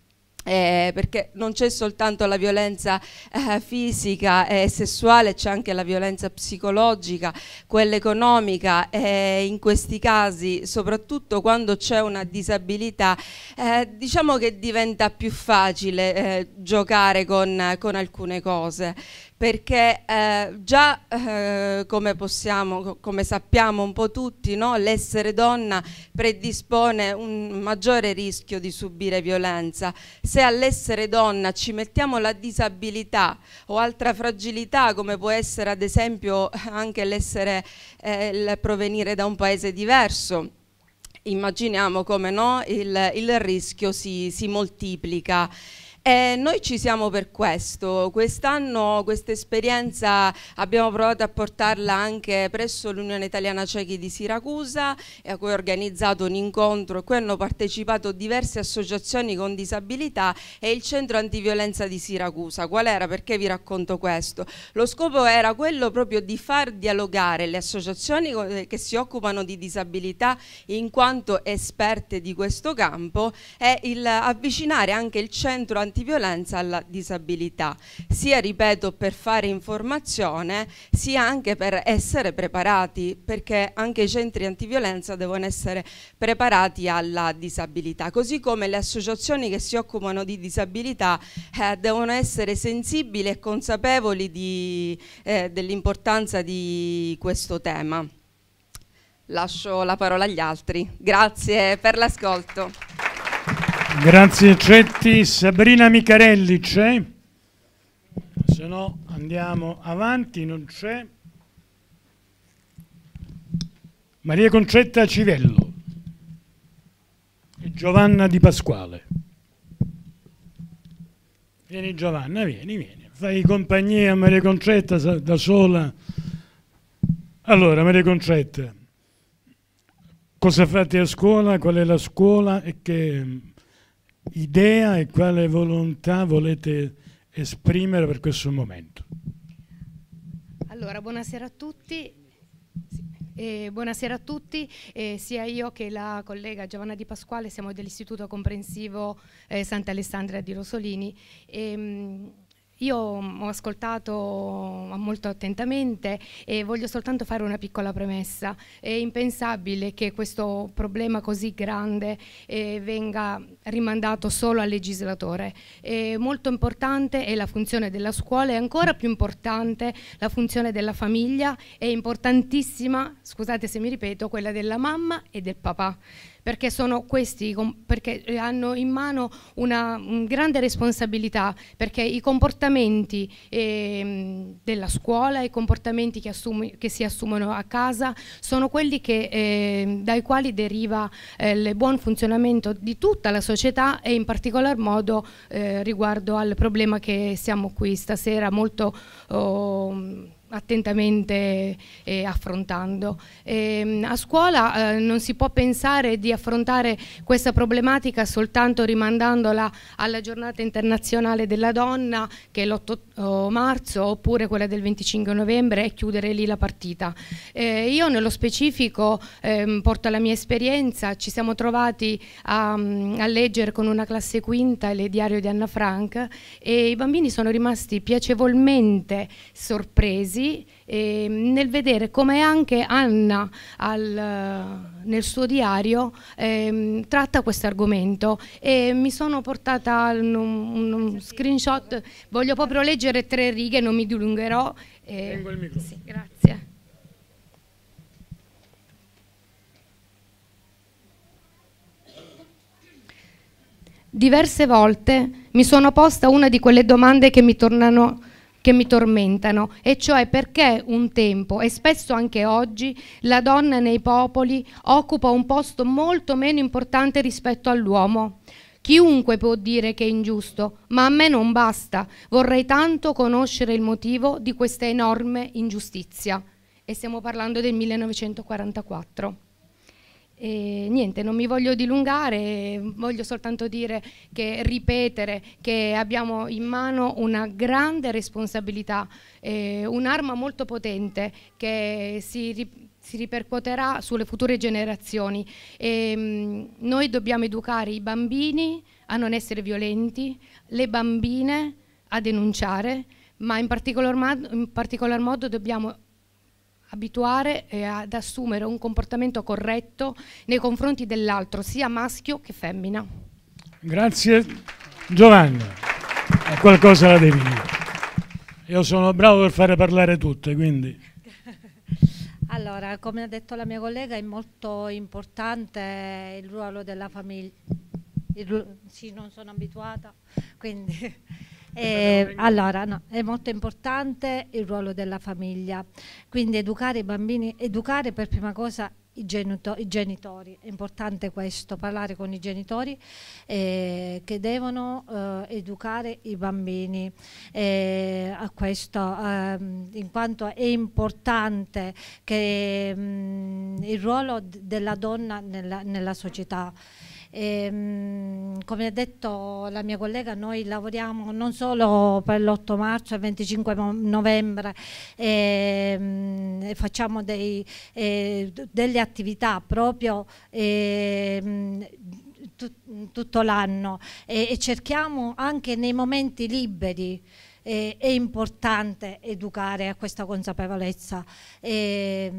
eh, perché non c'è soltanto la violenza eh, fisica e sessuale, c'è anche la violenza psicologica, quella economica e eh, in questi casi, soprattutto quando c'è una disabilità, eh, diciamo che diventa più facile eh, giocare con, con alcune cose perché eh, già eh, come, possiamo, come, sappiamo un po' tutti, no? l'essere donna predispone un maggiore rischio di subire violenza. Se all'essere donna ci mettiamo la disabilità o altra fragilità, come può essere ad esempio anche l'essere, eh, il provenire da un paese diverso, immaginiamo come no? il, il rischio si, si moltiplica. Eh, noi ci siamo per questo, quest'anno questa esperienza abbiamo provato a portarla anche presso l'Unione Italiana Ciechi di Siracusa a cui ho organizzato un incontro, a cui hanno partecipato diverse associazioni con disabilità e il Centro Antiviolenza di Siracusa. Qual era? Perché vi racconto questo? Lo scopo era quello proprio di far dialogare le associazioni eh, che si occupano di disabilità in quanto esperte di questo campo e avvicinare anche il Centro Antiviolenza antiviolenza alla disabilità, sia, ripeto, per fare informazione, sia anche per essere preparati, perché anche i centri antiviolenza devono essere preparati alla disabilità, così come le associazioni che si occupano di disabilità eh, devono essere sensibili e consapevoli eh, dell'importanza di questo tema. Lascio la parola agli altri. Grazie per l'ascolto. Grazie Cetti. Sabrina Micarelli c'è? Se no andiamo avanti, non c'è. Maria Concetta Civello e Giovanna Di Pasquale. Vieni Giovanna, vieni, vieni. Fai compagnia a Maria Concetta da sola. Allora, Maria Concetta, cosa fate a scuola? Qual è la scuola e che idea e quale volontà volete esprimere per questo momento. Allora, buonasera a tutti. Eh, buonasera a tutti, eh, sia io che la collega Giovanna Di Pasquale siamo dell'Istituto Comprensivo eh, Sant'Alessandria di Rosolini. E, ehm, io ho ascoltato molto attentamente e voglio soltanto fare una piccola premessa. È impensabile che questo problema così grande eh, venga rimandato solo al legislatore. È molto importante è la funzione della scuola è ancora più importante la funzione della famiglia è importantissima, scusate se mi ripeto, quella della mamma e del papà perché, questi, perché eh, hanno in mano una grande responsabilità, perché i comportamenti eh, della scuola, i comportamenti che, assumi, che, si assumono a casa, sono quelli che, eh, dai quali deriva eh, il buon funzionamento di tutta la società e in particolar modo eh, riguardo al problema che siamo qui stasera molto... Oh, attentamente eh, affrontando. E, ehm, a scuola eh, non si può pensare di affrontare questa problematica soltanto rimandandola alla giornata internazionale della donna che è l'8 marzo oppure quella del 25 novembre e chiudere lì la partita. Eh, io nello specifico ehm, porto la mia esperienza, ci siamo trovati a, mm, a leggere con una classe quinta il diario di Anna Frank e i bambini sono rimasti piacevolmente sorpresi sorpresi eh, nel vedere come anche Anna al, eh, nel suo diario eh, tratta questo argomento e mi sono portata un, un, un, screenshot, voglio proprio leggere tre righe, non mi dilungherò. Eh, sì, grazie. Diverse volte mi sono posta una di quelle domande che mi tornano che mi tormentano, e cioè perché un tempo, e spesso anche oggi, la donna nei popoli occupa un posto molto meno importante rispetto all'uomo. Chiunque può dire che è ingiusto, ma a me non basta. Vorrei tanto conoscere il motivo di questa enorme ingiustizia. E stiamo parlando del 1944. E niente, non mi voglio dilungare, voglio soltanto dire che ripetere che abbiamo in mano una grande responsabilità, eh, un'arma molto potente che si, ri si ripercuoterà sulle future generazioni. E, mh, mm, noi dobbiamo educare i bambini a non essere violenti, le bambine a denunciare, ma in particolar, in particolar modo dobbiamo abituare eh, ad assumere un comportamento corretto nei confronti dell'altro, sia maschio che femmina. Grazie Giovanna, a qualcosa da devi dire. Io sono bravo per fare parlare tutte, quindi... Allora, come ha detto la mia collega, è molto importante il ruolo della famiglia. Il, sì, non sono abituata, quindi eh, allora, no, è molto importante il ruolo della famiglia, quindi educare i bambini, educare per prima cosa i, genito i genitori, è importante questo, parlare con i genitori eh, che devono eh, educare i bambini eh, a questo, ehm, in quanto è importante che, mh, mm, il ruolo della donna nella, nella società. E, ehm, come ha detto la mia collega, noi lavoriamo non solo per l'8 marzo e il 25 novembre, ehm, e, facciamo dei, e, eh, delle attività proprio ehm, tutto l'anno e cerchiamo anche nei momenti liberi eh, è importante educare a questa consapevolezza. E,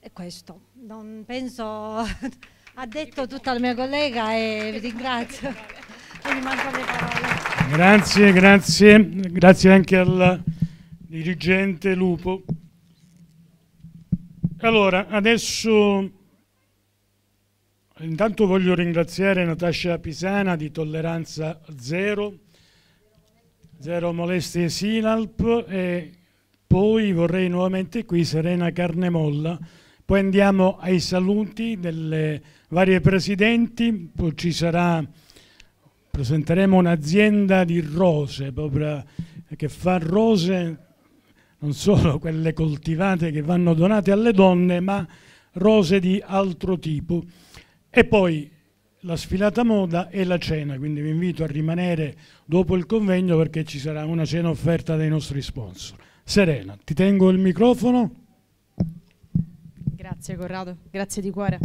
è questo, non penso... ha detto tutta la mia collega e vi ringrazio. Grazie, grazie, grazie anche al dirigente Lupo. Allora, adesso intanto voglio ringraziare Natascia Pisana di Tolleranza Zero, Zero Molestie Sinalp e poi vorrei nuovamente qui Serena Carnemolla. Poi andiamo ai saluti delle varie presidenti, poi ci sarà, presenteremo un'azienda di rose, proprio, che fa rose non solo quelle coltivate che vanno donate alle donne, ma rose di altro tipo. E poi la sfilata moda e la cena, quindi vi invito a rimanere dopo il convegno perché ci sarà una cena offerta dai nostri sponsor. Serena, ti tengo il microfono. Grazie Corrado, grazie di cuore.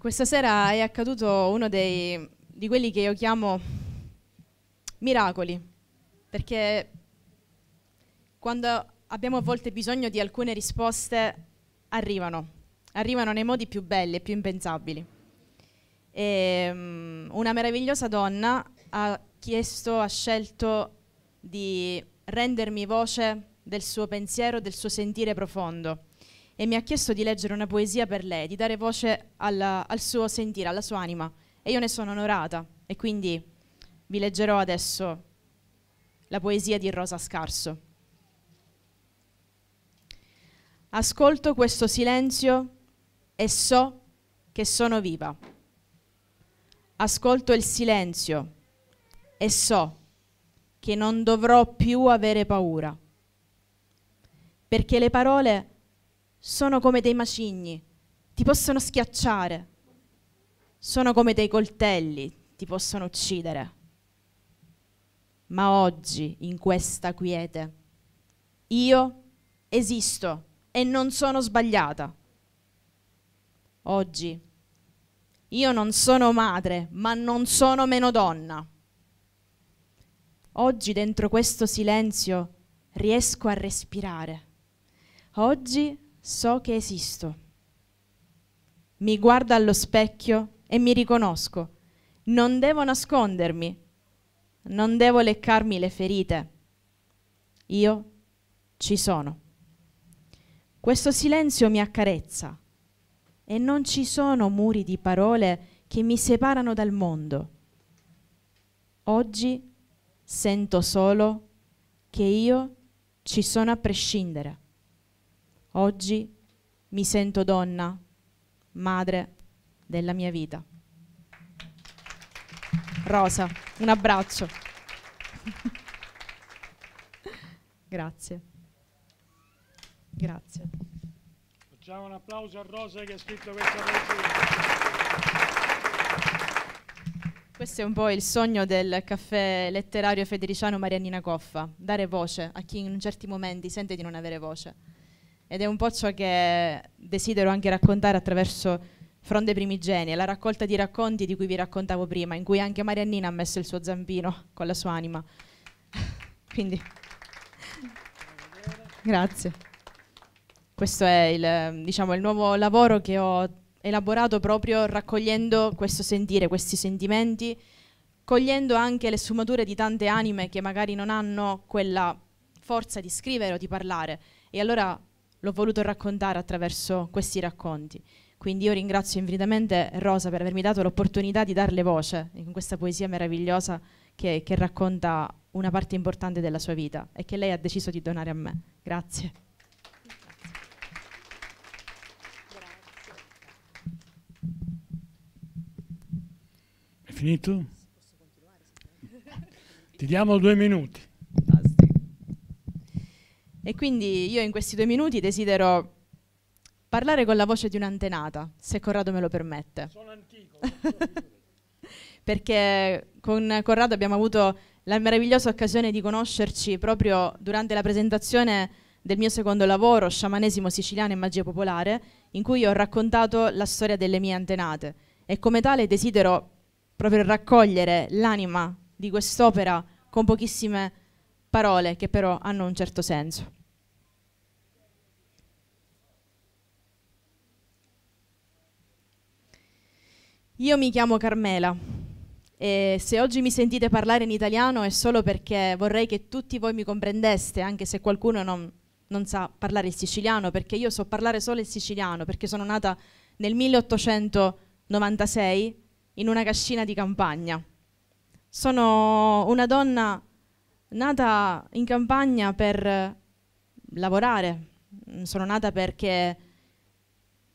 Questa sera è accaduto uno dei, di quelli che io chiamo miracoli, perché quando abbiamo a volte bisogno di alcune risposte arrivano, arrivano nei modi più belli e più impensabili. E, um, una meravigliosa donna ha chiesto, ha scelto di rendermi voce del suo pensiero, del suo sentire profondo e mi ha chiesto di leggere una poesia per lei, di dare voce alla, al suo sentire, alla sua anima. E io ne sono onorata e quindi vi leggerò adesso la poesia di Rosa Scarso. Ascolto questo silenzio e so che sono viva. Ascolto il silenzio e so che non dovrò più avere paura. Perché le parole sono come dei macigni, ti possono schiacciare, sono come dei coltelli, ti possono uccidere. Ma oggi, in questa quiete, io esisto e non sono sbagliata. Oggi io non sono madre, ma non sono meno donna. Oggi dentro questo silenzio riesco a respirare. Oggi so che esisto. Mi guardo allo specchio e mi riconosco. Non devo nascondermi, non devo leccarmi le ferite. Io ci sono. Questo silenzio mi accarezza e non ci sono muri di parole che mi separano dal mondo. Oggi sento solo che io ci sono a prescindere. Oggi mi sento donna, madre della mia vita. Rosa, un abbraccio. Grazie. Grazie. Facciamo un applauso a Rosa che ha scritto questa poesia. Questo è un po' il sogno del caffè letterario federiciano Mariannina Coffa, dare voce a chi in certi momenti sente di non avere voce ed è un po' ciò che desidero anche raccontare attraverso Fronde Primigenie, la raccolta di racconti di cui vi raccontavo prima, in cui anche Mariannina ha messo il suo zampino con la sua anima. Quindi, grazie. Questo è il, diciamo, il nuovo lavoro che ho elaborato proprio raccogliendo questo sentire, questi sentimenti, cogliendo anche le sfumature di tante anime che magari non hanno quella forza di scrivere o di parlare. E allora l'ho voluto raccontare attraverso questi racconti. Quindi io ringrazio infinitamente Rosa per avermi dato l'opportunità di darle voce in questa poesia meravigliosa che, che, racconta una parte importante della sua vita e che lei ha deciso di donare a me. Grazie. È finito? Ti diamo due minuti. E quindi io in questi due minuti desidero parlare con la voce di un'antenata, se Corrado me lo permette. Sono antico. Perché con Corrado abbiamo avuto la meravigliosa occasione di conoscerci proprio durante la presentazione del mio secondo lavoro, Sciamanesimo siciliano e magia popolare, in cui ho raccontato la storia delle mie antenate e come tale desidero proprio raccogliere l'anima di quest'opera con pochissime parole che però hanno un certo senso. Io mi chiamo Carmela e se oggi mi sentite parlare in italiano è solo perché vorrei che tutti voi mi comprendeste, anche se qualcuno non, non sa parlare il siciliano, perché io so parlare solo il siciliano, perché sono nata nel 1896 in una cascina di campagna. Sono una donna nata in campagna per lavorare, sono nata perché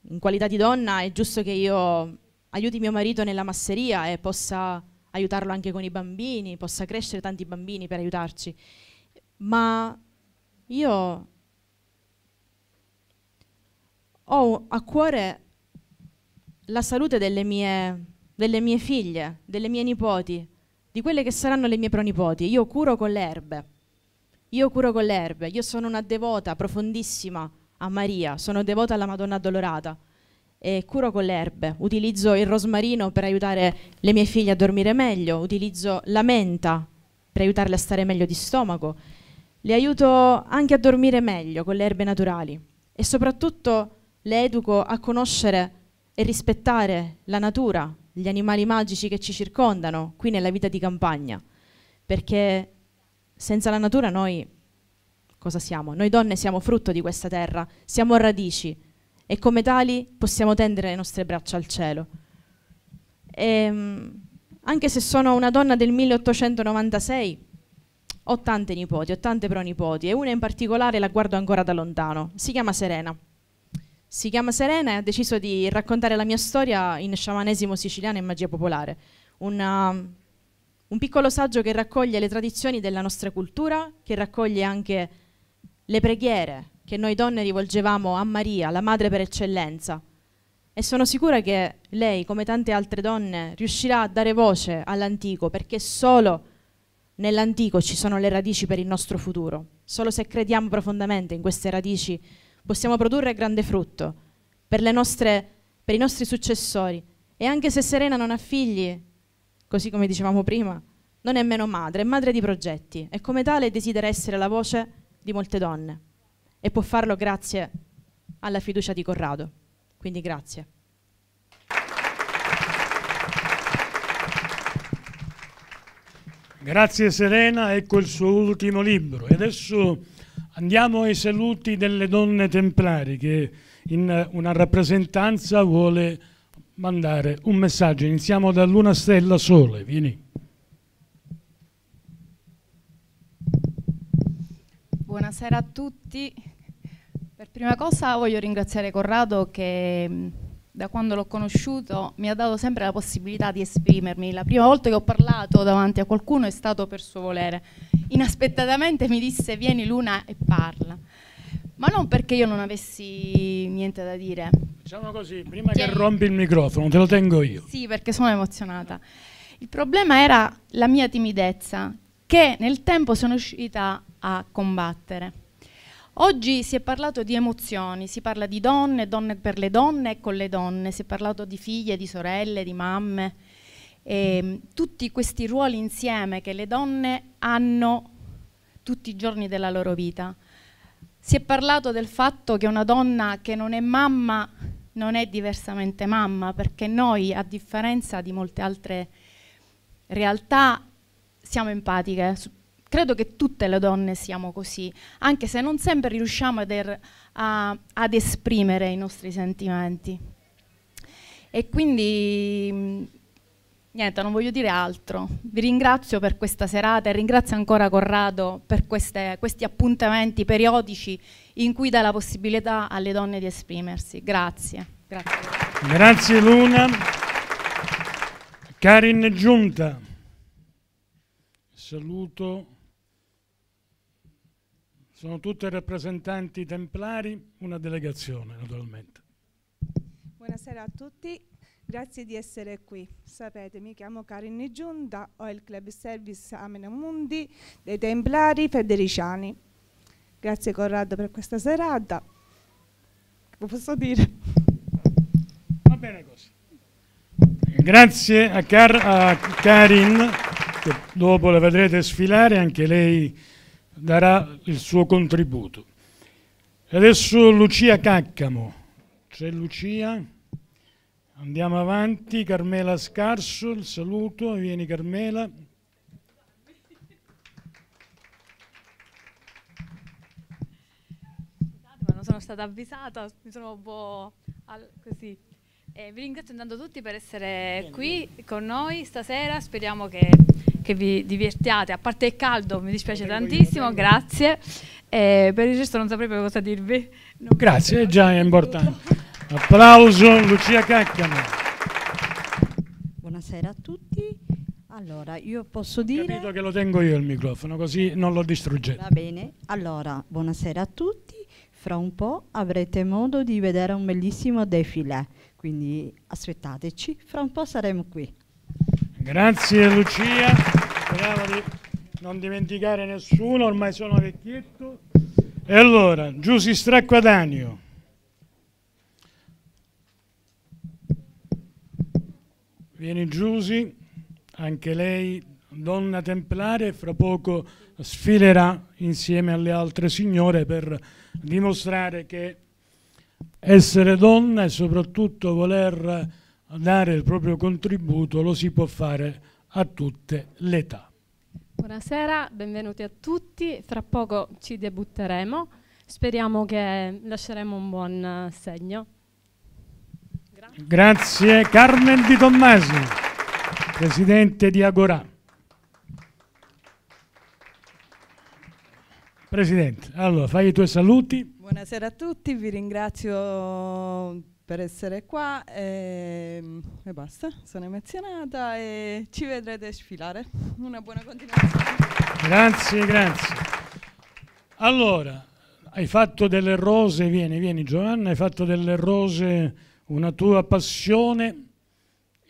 in qualità di donna è giusto che io aiuti mio marito nella masseria e possa aiutarlo anche con i bambini, possa crescere tanti bambini per aiutarci. Ma io ho a cuore la salute delle mie, delle mie figlie, delle mie nipoti, di quelle che saranno le mie pronipoti. Io curo con le erbe. Io curo con le erbe. Io sono una devota profondissima a Maria, sono devota alla Madonna Addolorata e curo con le erbe, utilizzo il rosmarino per aiutare le mie figlie a dormire meglio, utilizzo la menta per aiutarle a stare meglio di stomaco, le aiuto anche a dormire meglio con le erbe naturali e soprattutto le educo a conoscere e rispettare la natura, gli animali magici che ci circondano qui nella vita di campagna, perché senza la natura noi cosa siamo? Noi donne siamo frutto di questa terra, siamo radici e come tali possiamo tendere le nostre braccia al cielo. E, ehm, anche se sono una donna del 1896, ho tante nipoti, ho tante pronipoti e una in particolare la guardo ancora da lontano, si chiama Serena. Si chiama Serena e ha deciso di raccontare la mia storia in sciamanesimo siciliano e magia popolare, una, um, un piccolo saggio che raccoglie le tradizioni della nostra cultura, che raccoglie anche le preghiere, che noi donne rivolgevamo a Maria, la madre per eccellenza. E sono sicura che lei, come tante altre donne, riuscirà a dare voce all'antico, perché solo nell'antico ci sono le radici per il nostro futuro. Solo se crediamo profondamente in queste radici possiamo produrre grande frutto per, nostre, per i nostri successori. E anche se Serena non ha figli, così come dicevamo prima, non è meno madre, è madre di progetti e come tale desidera essere la voce di molte donne e può farlo grazie alla fiducia di Corrado. Quindi grazie. Grazie Serena, ecco il suo ultimo libro. E adesso andiamo ai saluti delle donne templari che in una rappresentanza vuole mandare un messaggio. Iniziamo da Luna Stella Sole, vieni. Buonasera a tutti, per prima cosa voglio ringraziare Corrado che mm, da quando l'ho conosciuto mi ha dato sempre la possibilità di esprimermi. La prima volta che ho parlato davanti a qualcuno è stato per suo volere. Inaspettatamente mi disse vieni Luna e parla. Ma non perché io non avessi niente da dire. Diciamo così, prima Chiedi. che rompi il microfono, te lo tengo io. Sì, perché sono emozionata. Il problema era la mia timidezza, che nel tempo sono riuscita a combattere. Oggi si è parlato di emozioni, si parla di donne, donne per le donne e con le donne, si è parlato di figlie, di sorelle, di mamme, e, ehm, tutti questi ruoli insieme che le donne hanno tutti i giorni della loro vita. Si è parlato del fatto che una donna che non è mamma non è diversamente mamma, perché noi, a differenza di molte altre realtà, siamo empatiche credo che tutte le donne siamo così, anche se non sempre riusciamo ad, er, a, ad esprimere i nostri sentimenti. E quindi mm, niente, non voglio dire altro. Vi ringrazio per questa serata e ringrazio ancora Corrado per queste, questi appuntamenti periodici in cui dà la possibilità alle donne di esprimersi. Grazie. Grazie, Grazie Luna. Karin Giunta. Saluto. Sono tutte rappresentanti templari, una delegazione naturalmente. Buonasera a tutti, grazie di essere qui. Sapete, mi chiamo Karin Giunta, ho il Club Service Amena Mundi dei Templari Federiciani. Grazie Corrado per questa serata. Lo posso dire? Va bene così. Grazie a, Car a Karin, che dopo la vedrete sfilare, anche lei darà il suo contributo. Adesso Lucia Caccamo, c'è Lucia, andiamo avanti, Carmela Scarso, il saluto, vieni Carmela. Scusate ma non sono stata avvisata, mi sono un po' al, così eh, vi ringrazio intanto tutti per essere Bene. qui con noi stasera, speriamo che, che, vi divertiate, a parte il caldo mi dispiace prego tantissimo, io, grazie, eh, per il resto non saprei proprio cosa dirvi. Non grazie, è già è importante. Applauso Lucia Cacchiano. Buonasera a tutti. Allora, io posso dire... Ho capito che lo tengo io il microfono, così non lo distruggete. Va bene. Allora, buonasera a tutti. Fra un po' avrete modo di vedere un bellissimo defilé quindi aspettateci, fra un po' saremo qui. Grazie Lucia, speriamo di non dimenticare nessuno, ormai sono vecchietto. E allora, Giussi Stracquadanio. Vieni Giussi, anche lei donna templare, fra poco sfilerà insieme alle altre signore per dimostrare che essere donna e soprattutto voler dare il proprio contributo lo si può fare a tutte le età. Buonasera, benvenuti a tutti. Fra poco ci debutteremo. Speriamo che lasceremo un buon eh, segno. Grazie, Grazie Carmen Di Tommasi, presidente di Agorà. Presidente, allora fai i tuoi saluti. Buonasera a tutti, vi ringrazio per essere qua e, ehm, e basta, sono emozionata e ci vedrete sfilare. Una buona continuazione. Grazie, grazie. Allora, hai fatto delle rose, vieni, vieni Giovanna, hai fatto delle rose una tua passione.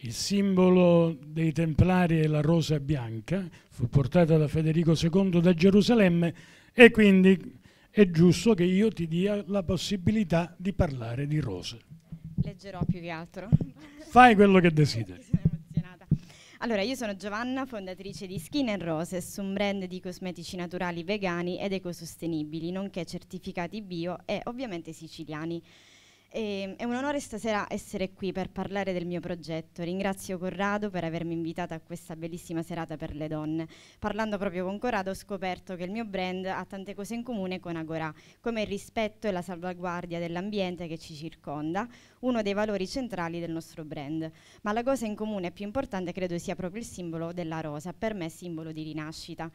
Il simbolo dei Templari è la rosa bianca, fu portata da Federico II da Gerusalemme e quindi è giusto che io ti dia la possibilità di parlare di rose. Leggerò più che altro. Fai quello che desideri. Allora, io sono Giovanna, fondatrice di Skin and Roses, un brand di cosmetici naturali vegani ed ecosostenibili, nonché certificati bio e ovviamente siciliani. E, ehm, è un onore stasera essere qui per parlare del mio progetto. Ringrazio Corrado per avermi invitata a questa bellissima serata per le donne. Parlando proprio con Corrado ho scoperto che il mio brand ha tante cose in comune con Agora, come il rispetto e la salvaguardia dell'ambiente che ci circonda, uno dei valori centrali del nostro brand. Ma la cosa in comune più importante credo sia proprio il simbolo della rosa, per me simbolo di rinascita.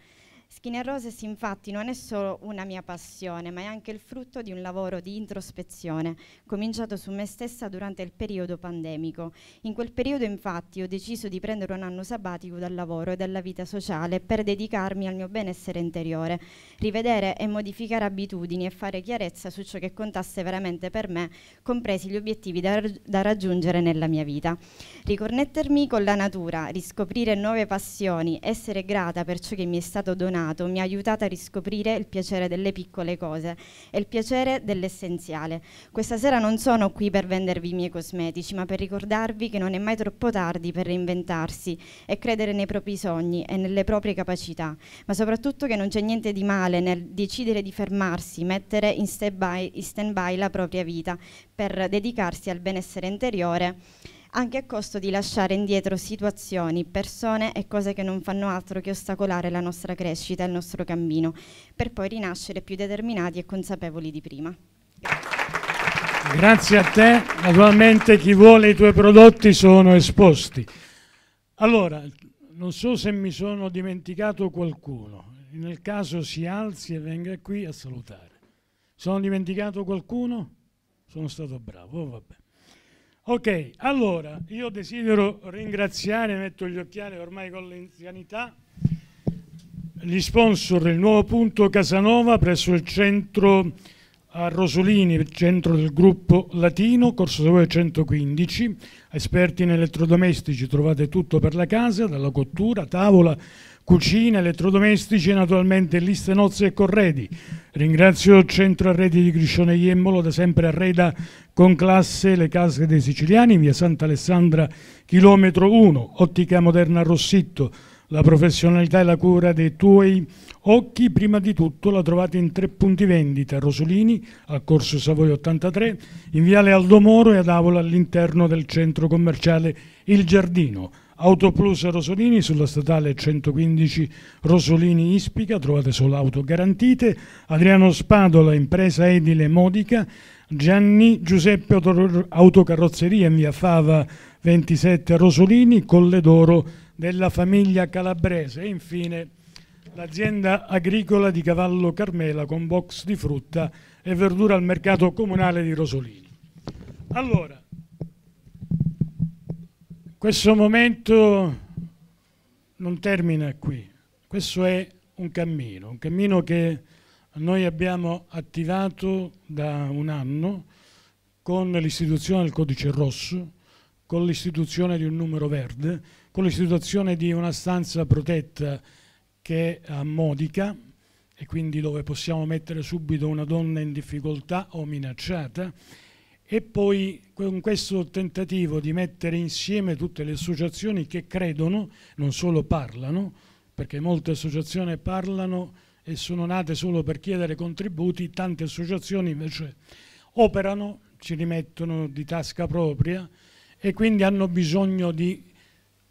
Skinner Roses infatti non è solo una mia passione, ma è anche il frutto di un lavoro di introspezione, cominciato su me stessa durante il periodo pandemico. In quel periodo infatti ho deciso di prendere un anno sabbatico dal lavoro e dalla vita sociale per dedicarmi al mio benessere interiore, rivedere e modificare abitudini e fare chiarezza su ciò che contasse veramente per me, compresi gli obiettivi da, da raggiungere nella mia vita. Riconnettermi con la natura, riscoprire nuove passioni, essere grata per ciò che mi è stato donato, Senato mi ha aiutato a riscoprire il piacere delle piccole cose e il piacere dell'essenziale. Questa sera non sono qui per vendervi i miei cosmetici, ma per ricordarvi che non è mai troppo tardi per reinventarsi e credere nei propri sogni e nelle proprie capacità, ma soprattutto che non c'è niente di male nel decidere di fermarsi, mettere in stand-by stand la propria vita per dedicarsi al benessere interiore anche a costo di lasciare indietro situazioni, persone e cose che non fanno altro che ostacolare la nostra crescita e il nostro cammino, per poi rinascere più determinati e consapevoli di prima. Grazie a te, naturalmente chi vuole i tuoi prodotti sono esposti. Allora, non so se mi sono dimenticato qualcuno, nel caso si alzi e venga qui a salutare. Sono dimenticato qualcuno? Sono stato bravo, oh, bene. Ok, allora io desidero ringraziare, metto gli occhiali ormai con l'anzianità, gli sponsor del nuovo punto Casanova presso il centro a Rosolini, centro del gruppo latino, corso 215, esperti in elettrodomestici, trovate tutto per la casa, dalla cottura, tavola, cucina, elettrodomestici e naturalmente liste nozze e corredi. Ringrazio il centro arredi di Griscione Iemmolo, da sempre arreda con classe le case dei siciliani, via Santa Alessandra, chilometro 1, ottica moderna Rossitto. La professionalità e la cura dei tuoi occhi, prima di tutto, la trovate in tre punti vendita, a Rosolini, a Corso Savoia 83, in Viale Aldomoro e ad Avola all'interno del centro commerciale Il Giardino. Autoplus Rosolini sulla statale 115 Rosolini Ispica, trovate solo auto garantite, Adriano Spadola, impresa edile Modica, Gianni Giuseppe Autocarrozzeria in via Fava 27 Rosolini, Colle d'Oro della famiglia Calabrese e infine l'azienda agricola di Cavallo Carmela con box di frutta e verdura al mercato comunale di Rosolini. Allora, questo momento non termina qui, questo è un cammino, un cammino che noi abbiamo attivato da un anno con l'istituzione del codice rosso, con l'istituzione di un numero verde, con l'istituzione di una stanza protetta che è a Modica e quindi dove possiamo mettere subito una donna in difficoltà o minacciata e poi con questo tentativo di mettere insieme tutte le associazioni che credono, non solo parlano, perché molte associazioni parlano e sono nate solo per chiedere contributi, tante associazioni invece operano, ci rimettono di tasca propria e quindi hanno bisogno di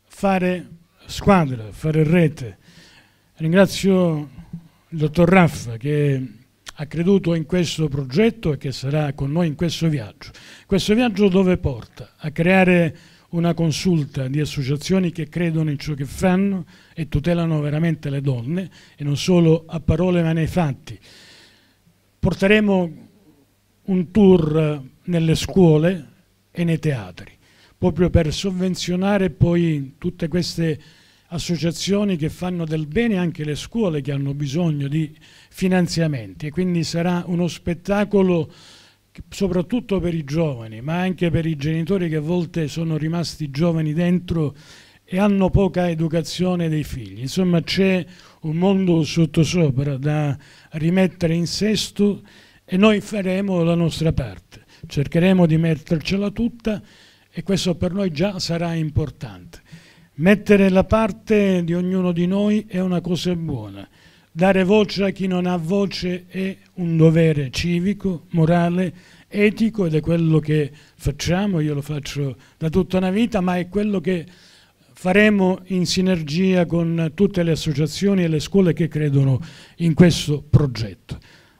fare squadra, fare rete. Ringrazio il dottor Raffa che ha creduto in questo progetto e che sarà con noi in questo viaggio. Questo viaggio dove porta? A creare una consulta di associazioni che credono in ciò che fanno e tutelano veramente le donne e non solo a parole ma nei fatti. Porteremo un tour nelle scuole e nei teatri proprio per sovvenzionare poi tutte queste associazioni che fanno del bene, anche le scuole che hanno bisogno di finanziamenti e quindi sarà uno spettacolo soprattutto per i giovani, ma anche per i genitori che a volte sono rimasti giovani dentro e hanno poca educazione dei figli. Insomma c'è un mondo sottosopra da rimettere in sesto e noi faremo la nostra parte, cercheremo di mettercela tutta e questo per noi già sarà importante. Mettere la parte di ognuno di noi è una cosa buona. Dare voce a chi non ha voce è un dovere civico, morale, etico ed è quello che facciamo, io lo faccio da tutta una vita, ma è quello che faremo in sinergia con tutte le associazioni e le scuole che credono in questo progetto.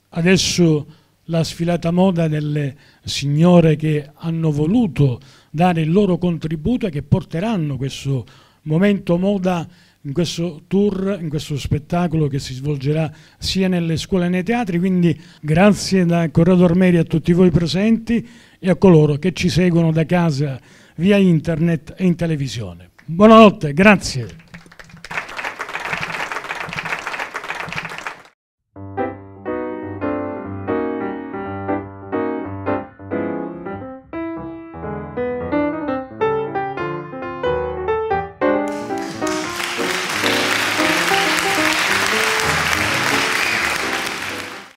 Adesso la sfilata moda delle signore che hanno voluto dare il loro contributo e che porteranno questo progetto momento moda in questo tour, in questo spettacolo che si svolgerà sia nelle scuole che nei teatri, quindi grazie da Corrado Armeri a tutti voi presenti e a coloro che ci seguono da casa via internet e in televisione. Buonanotte, grazie.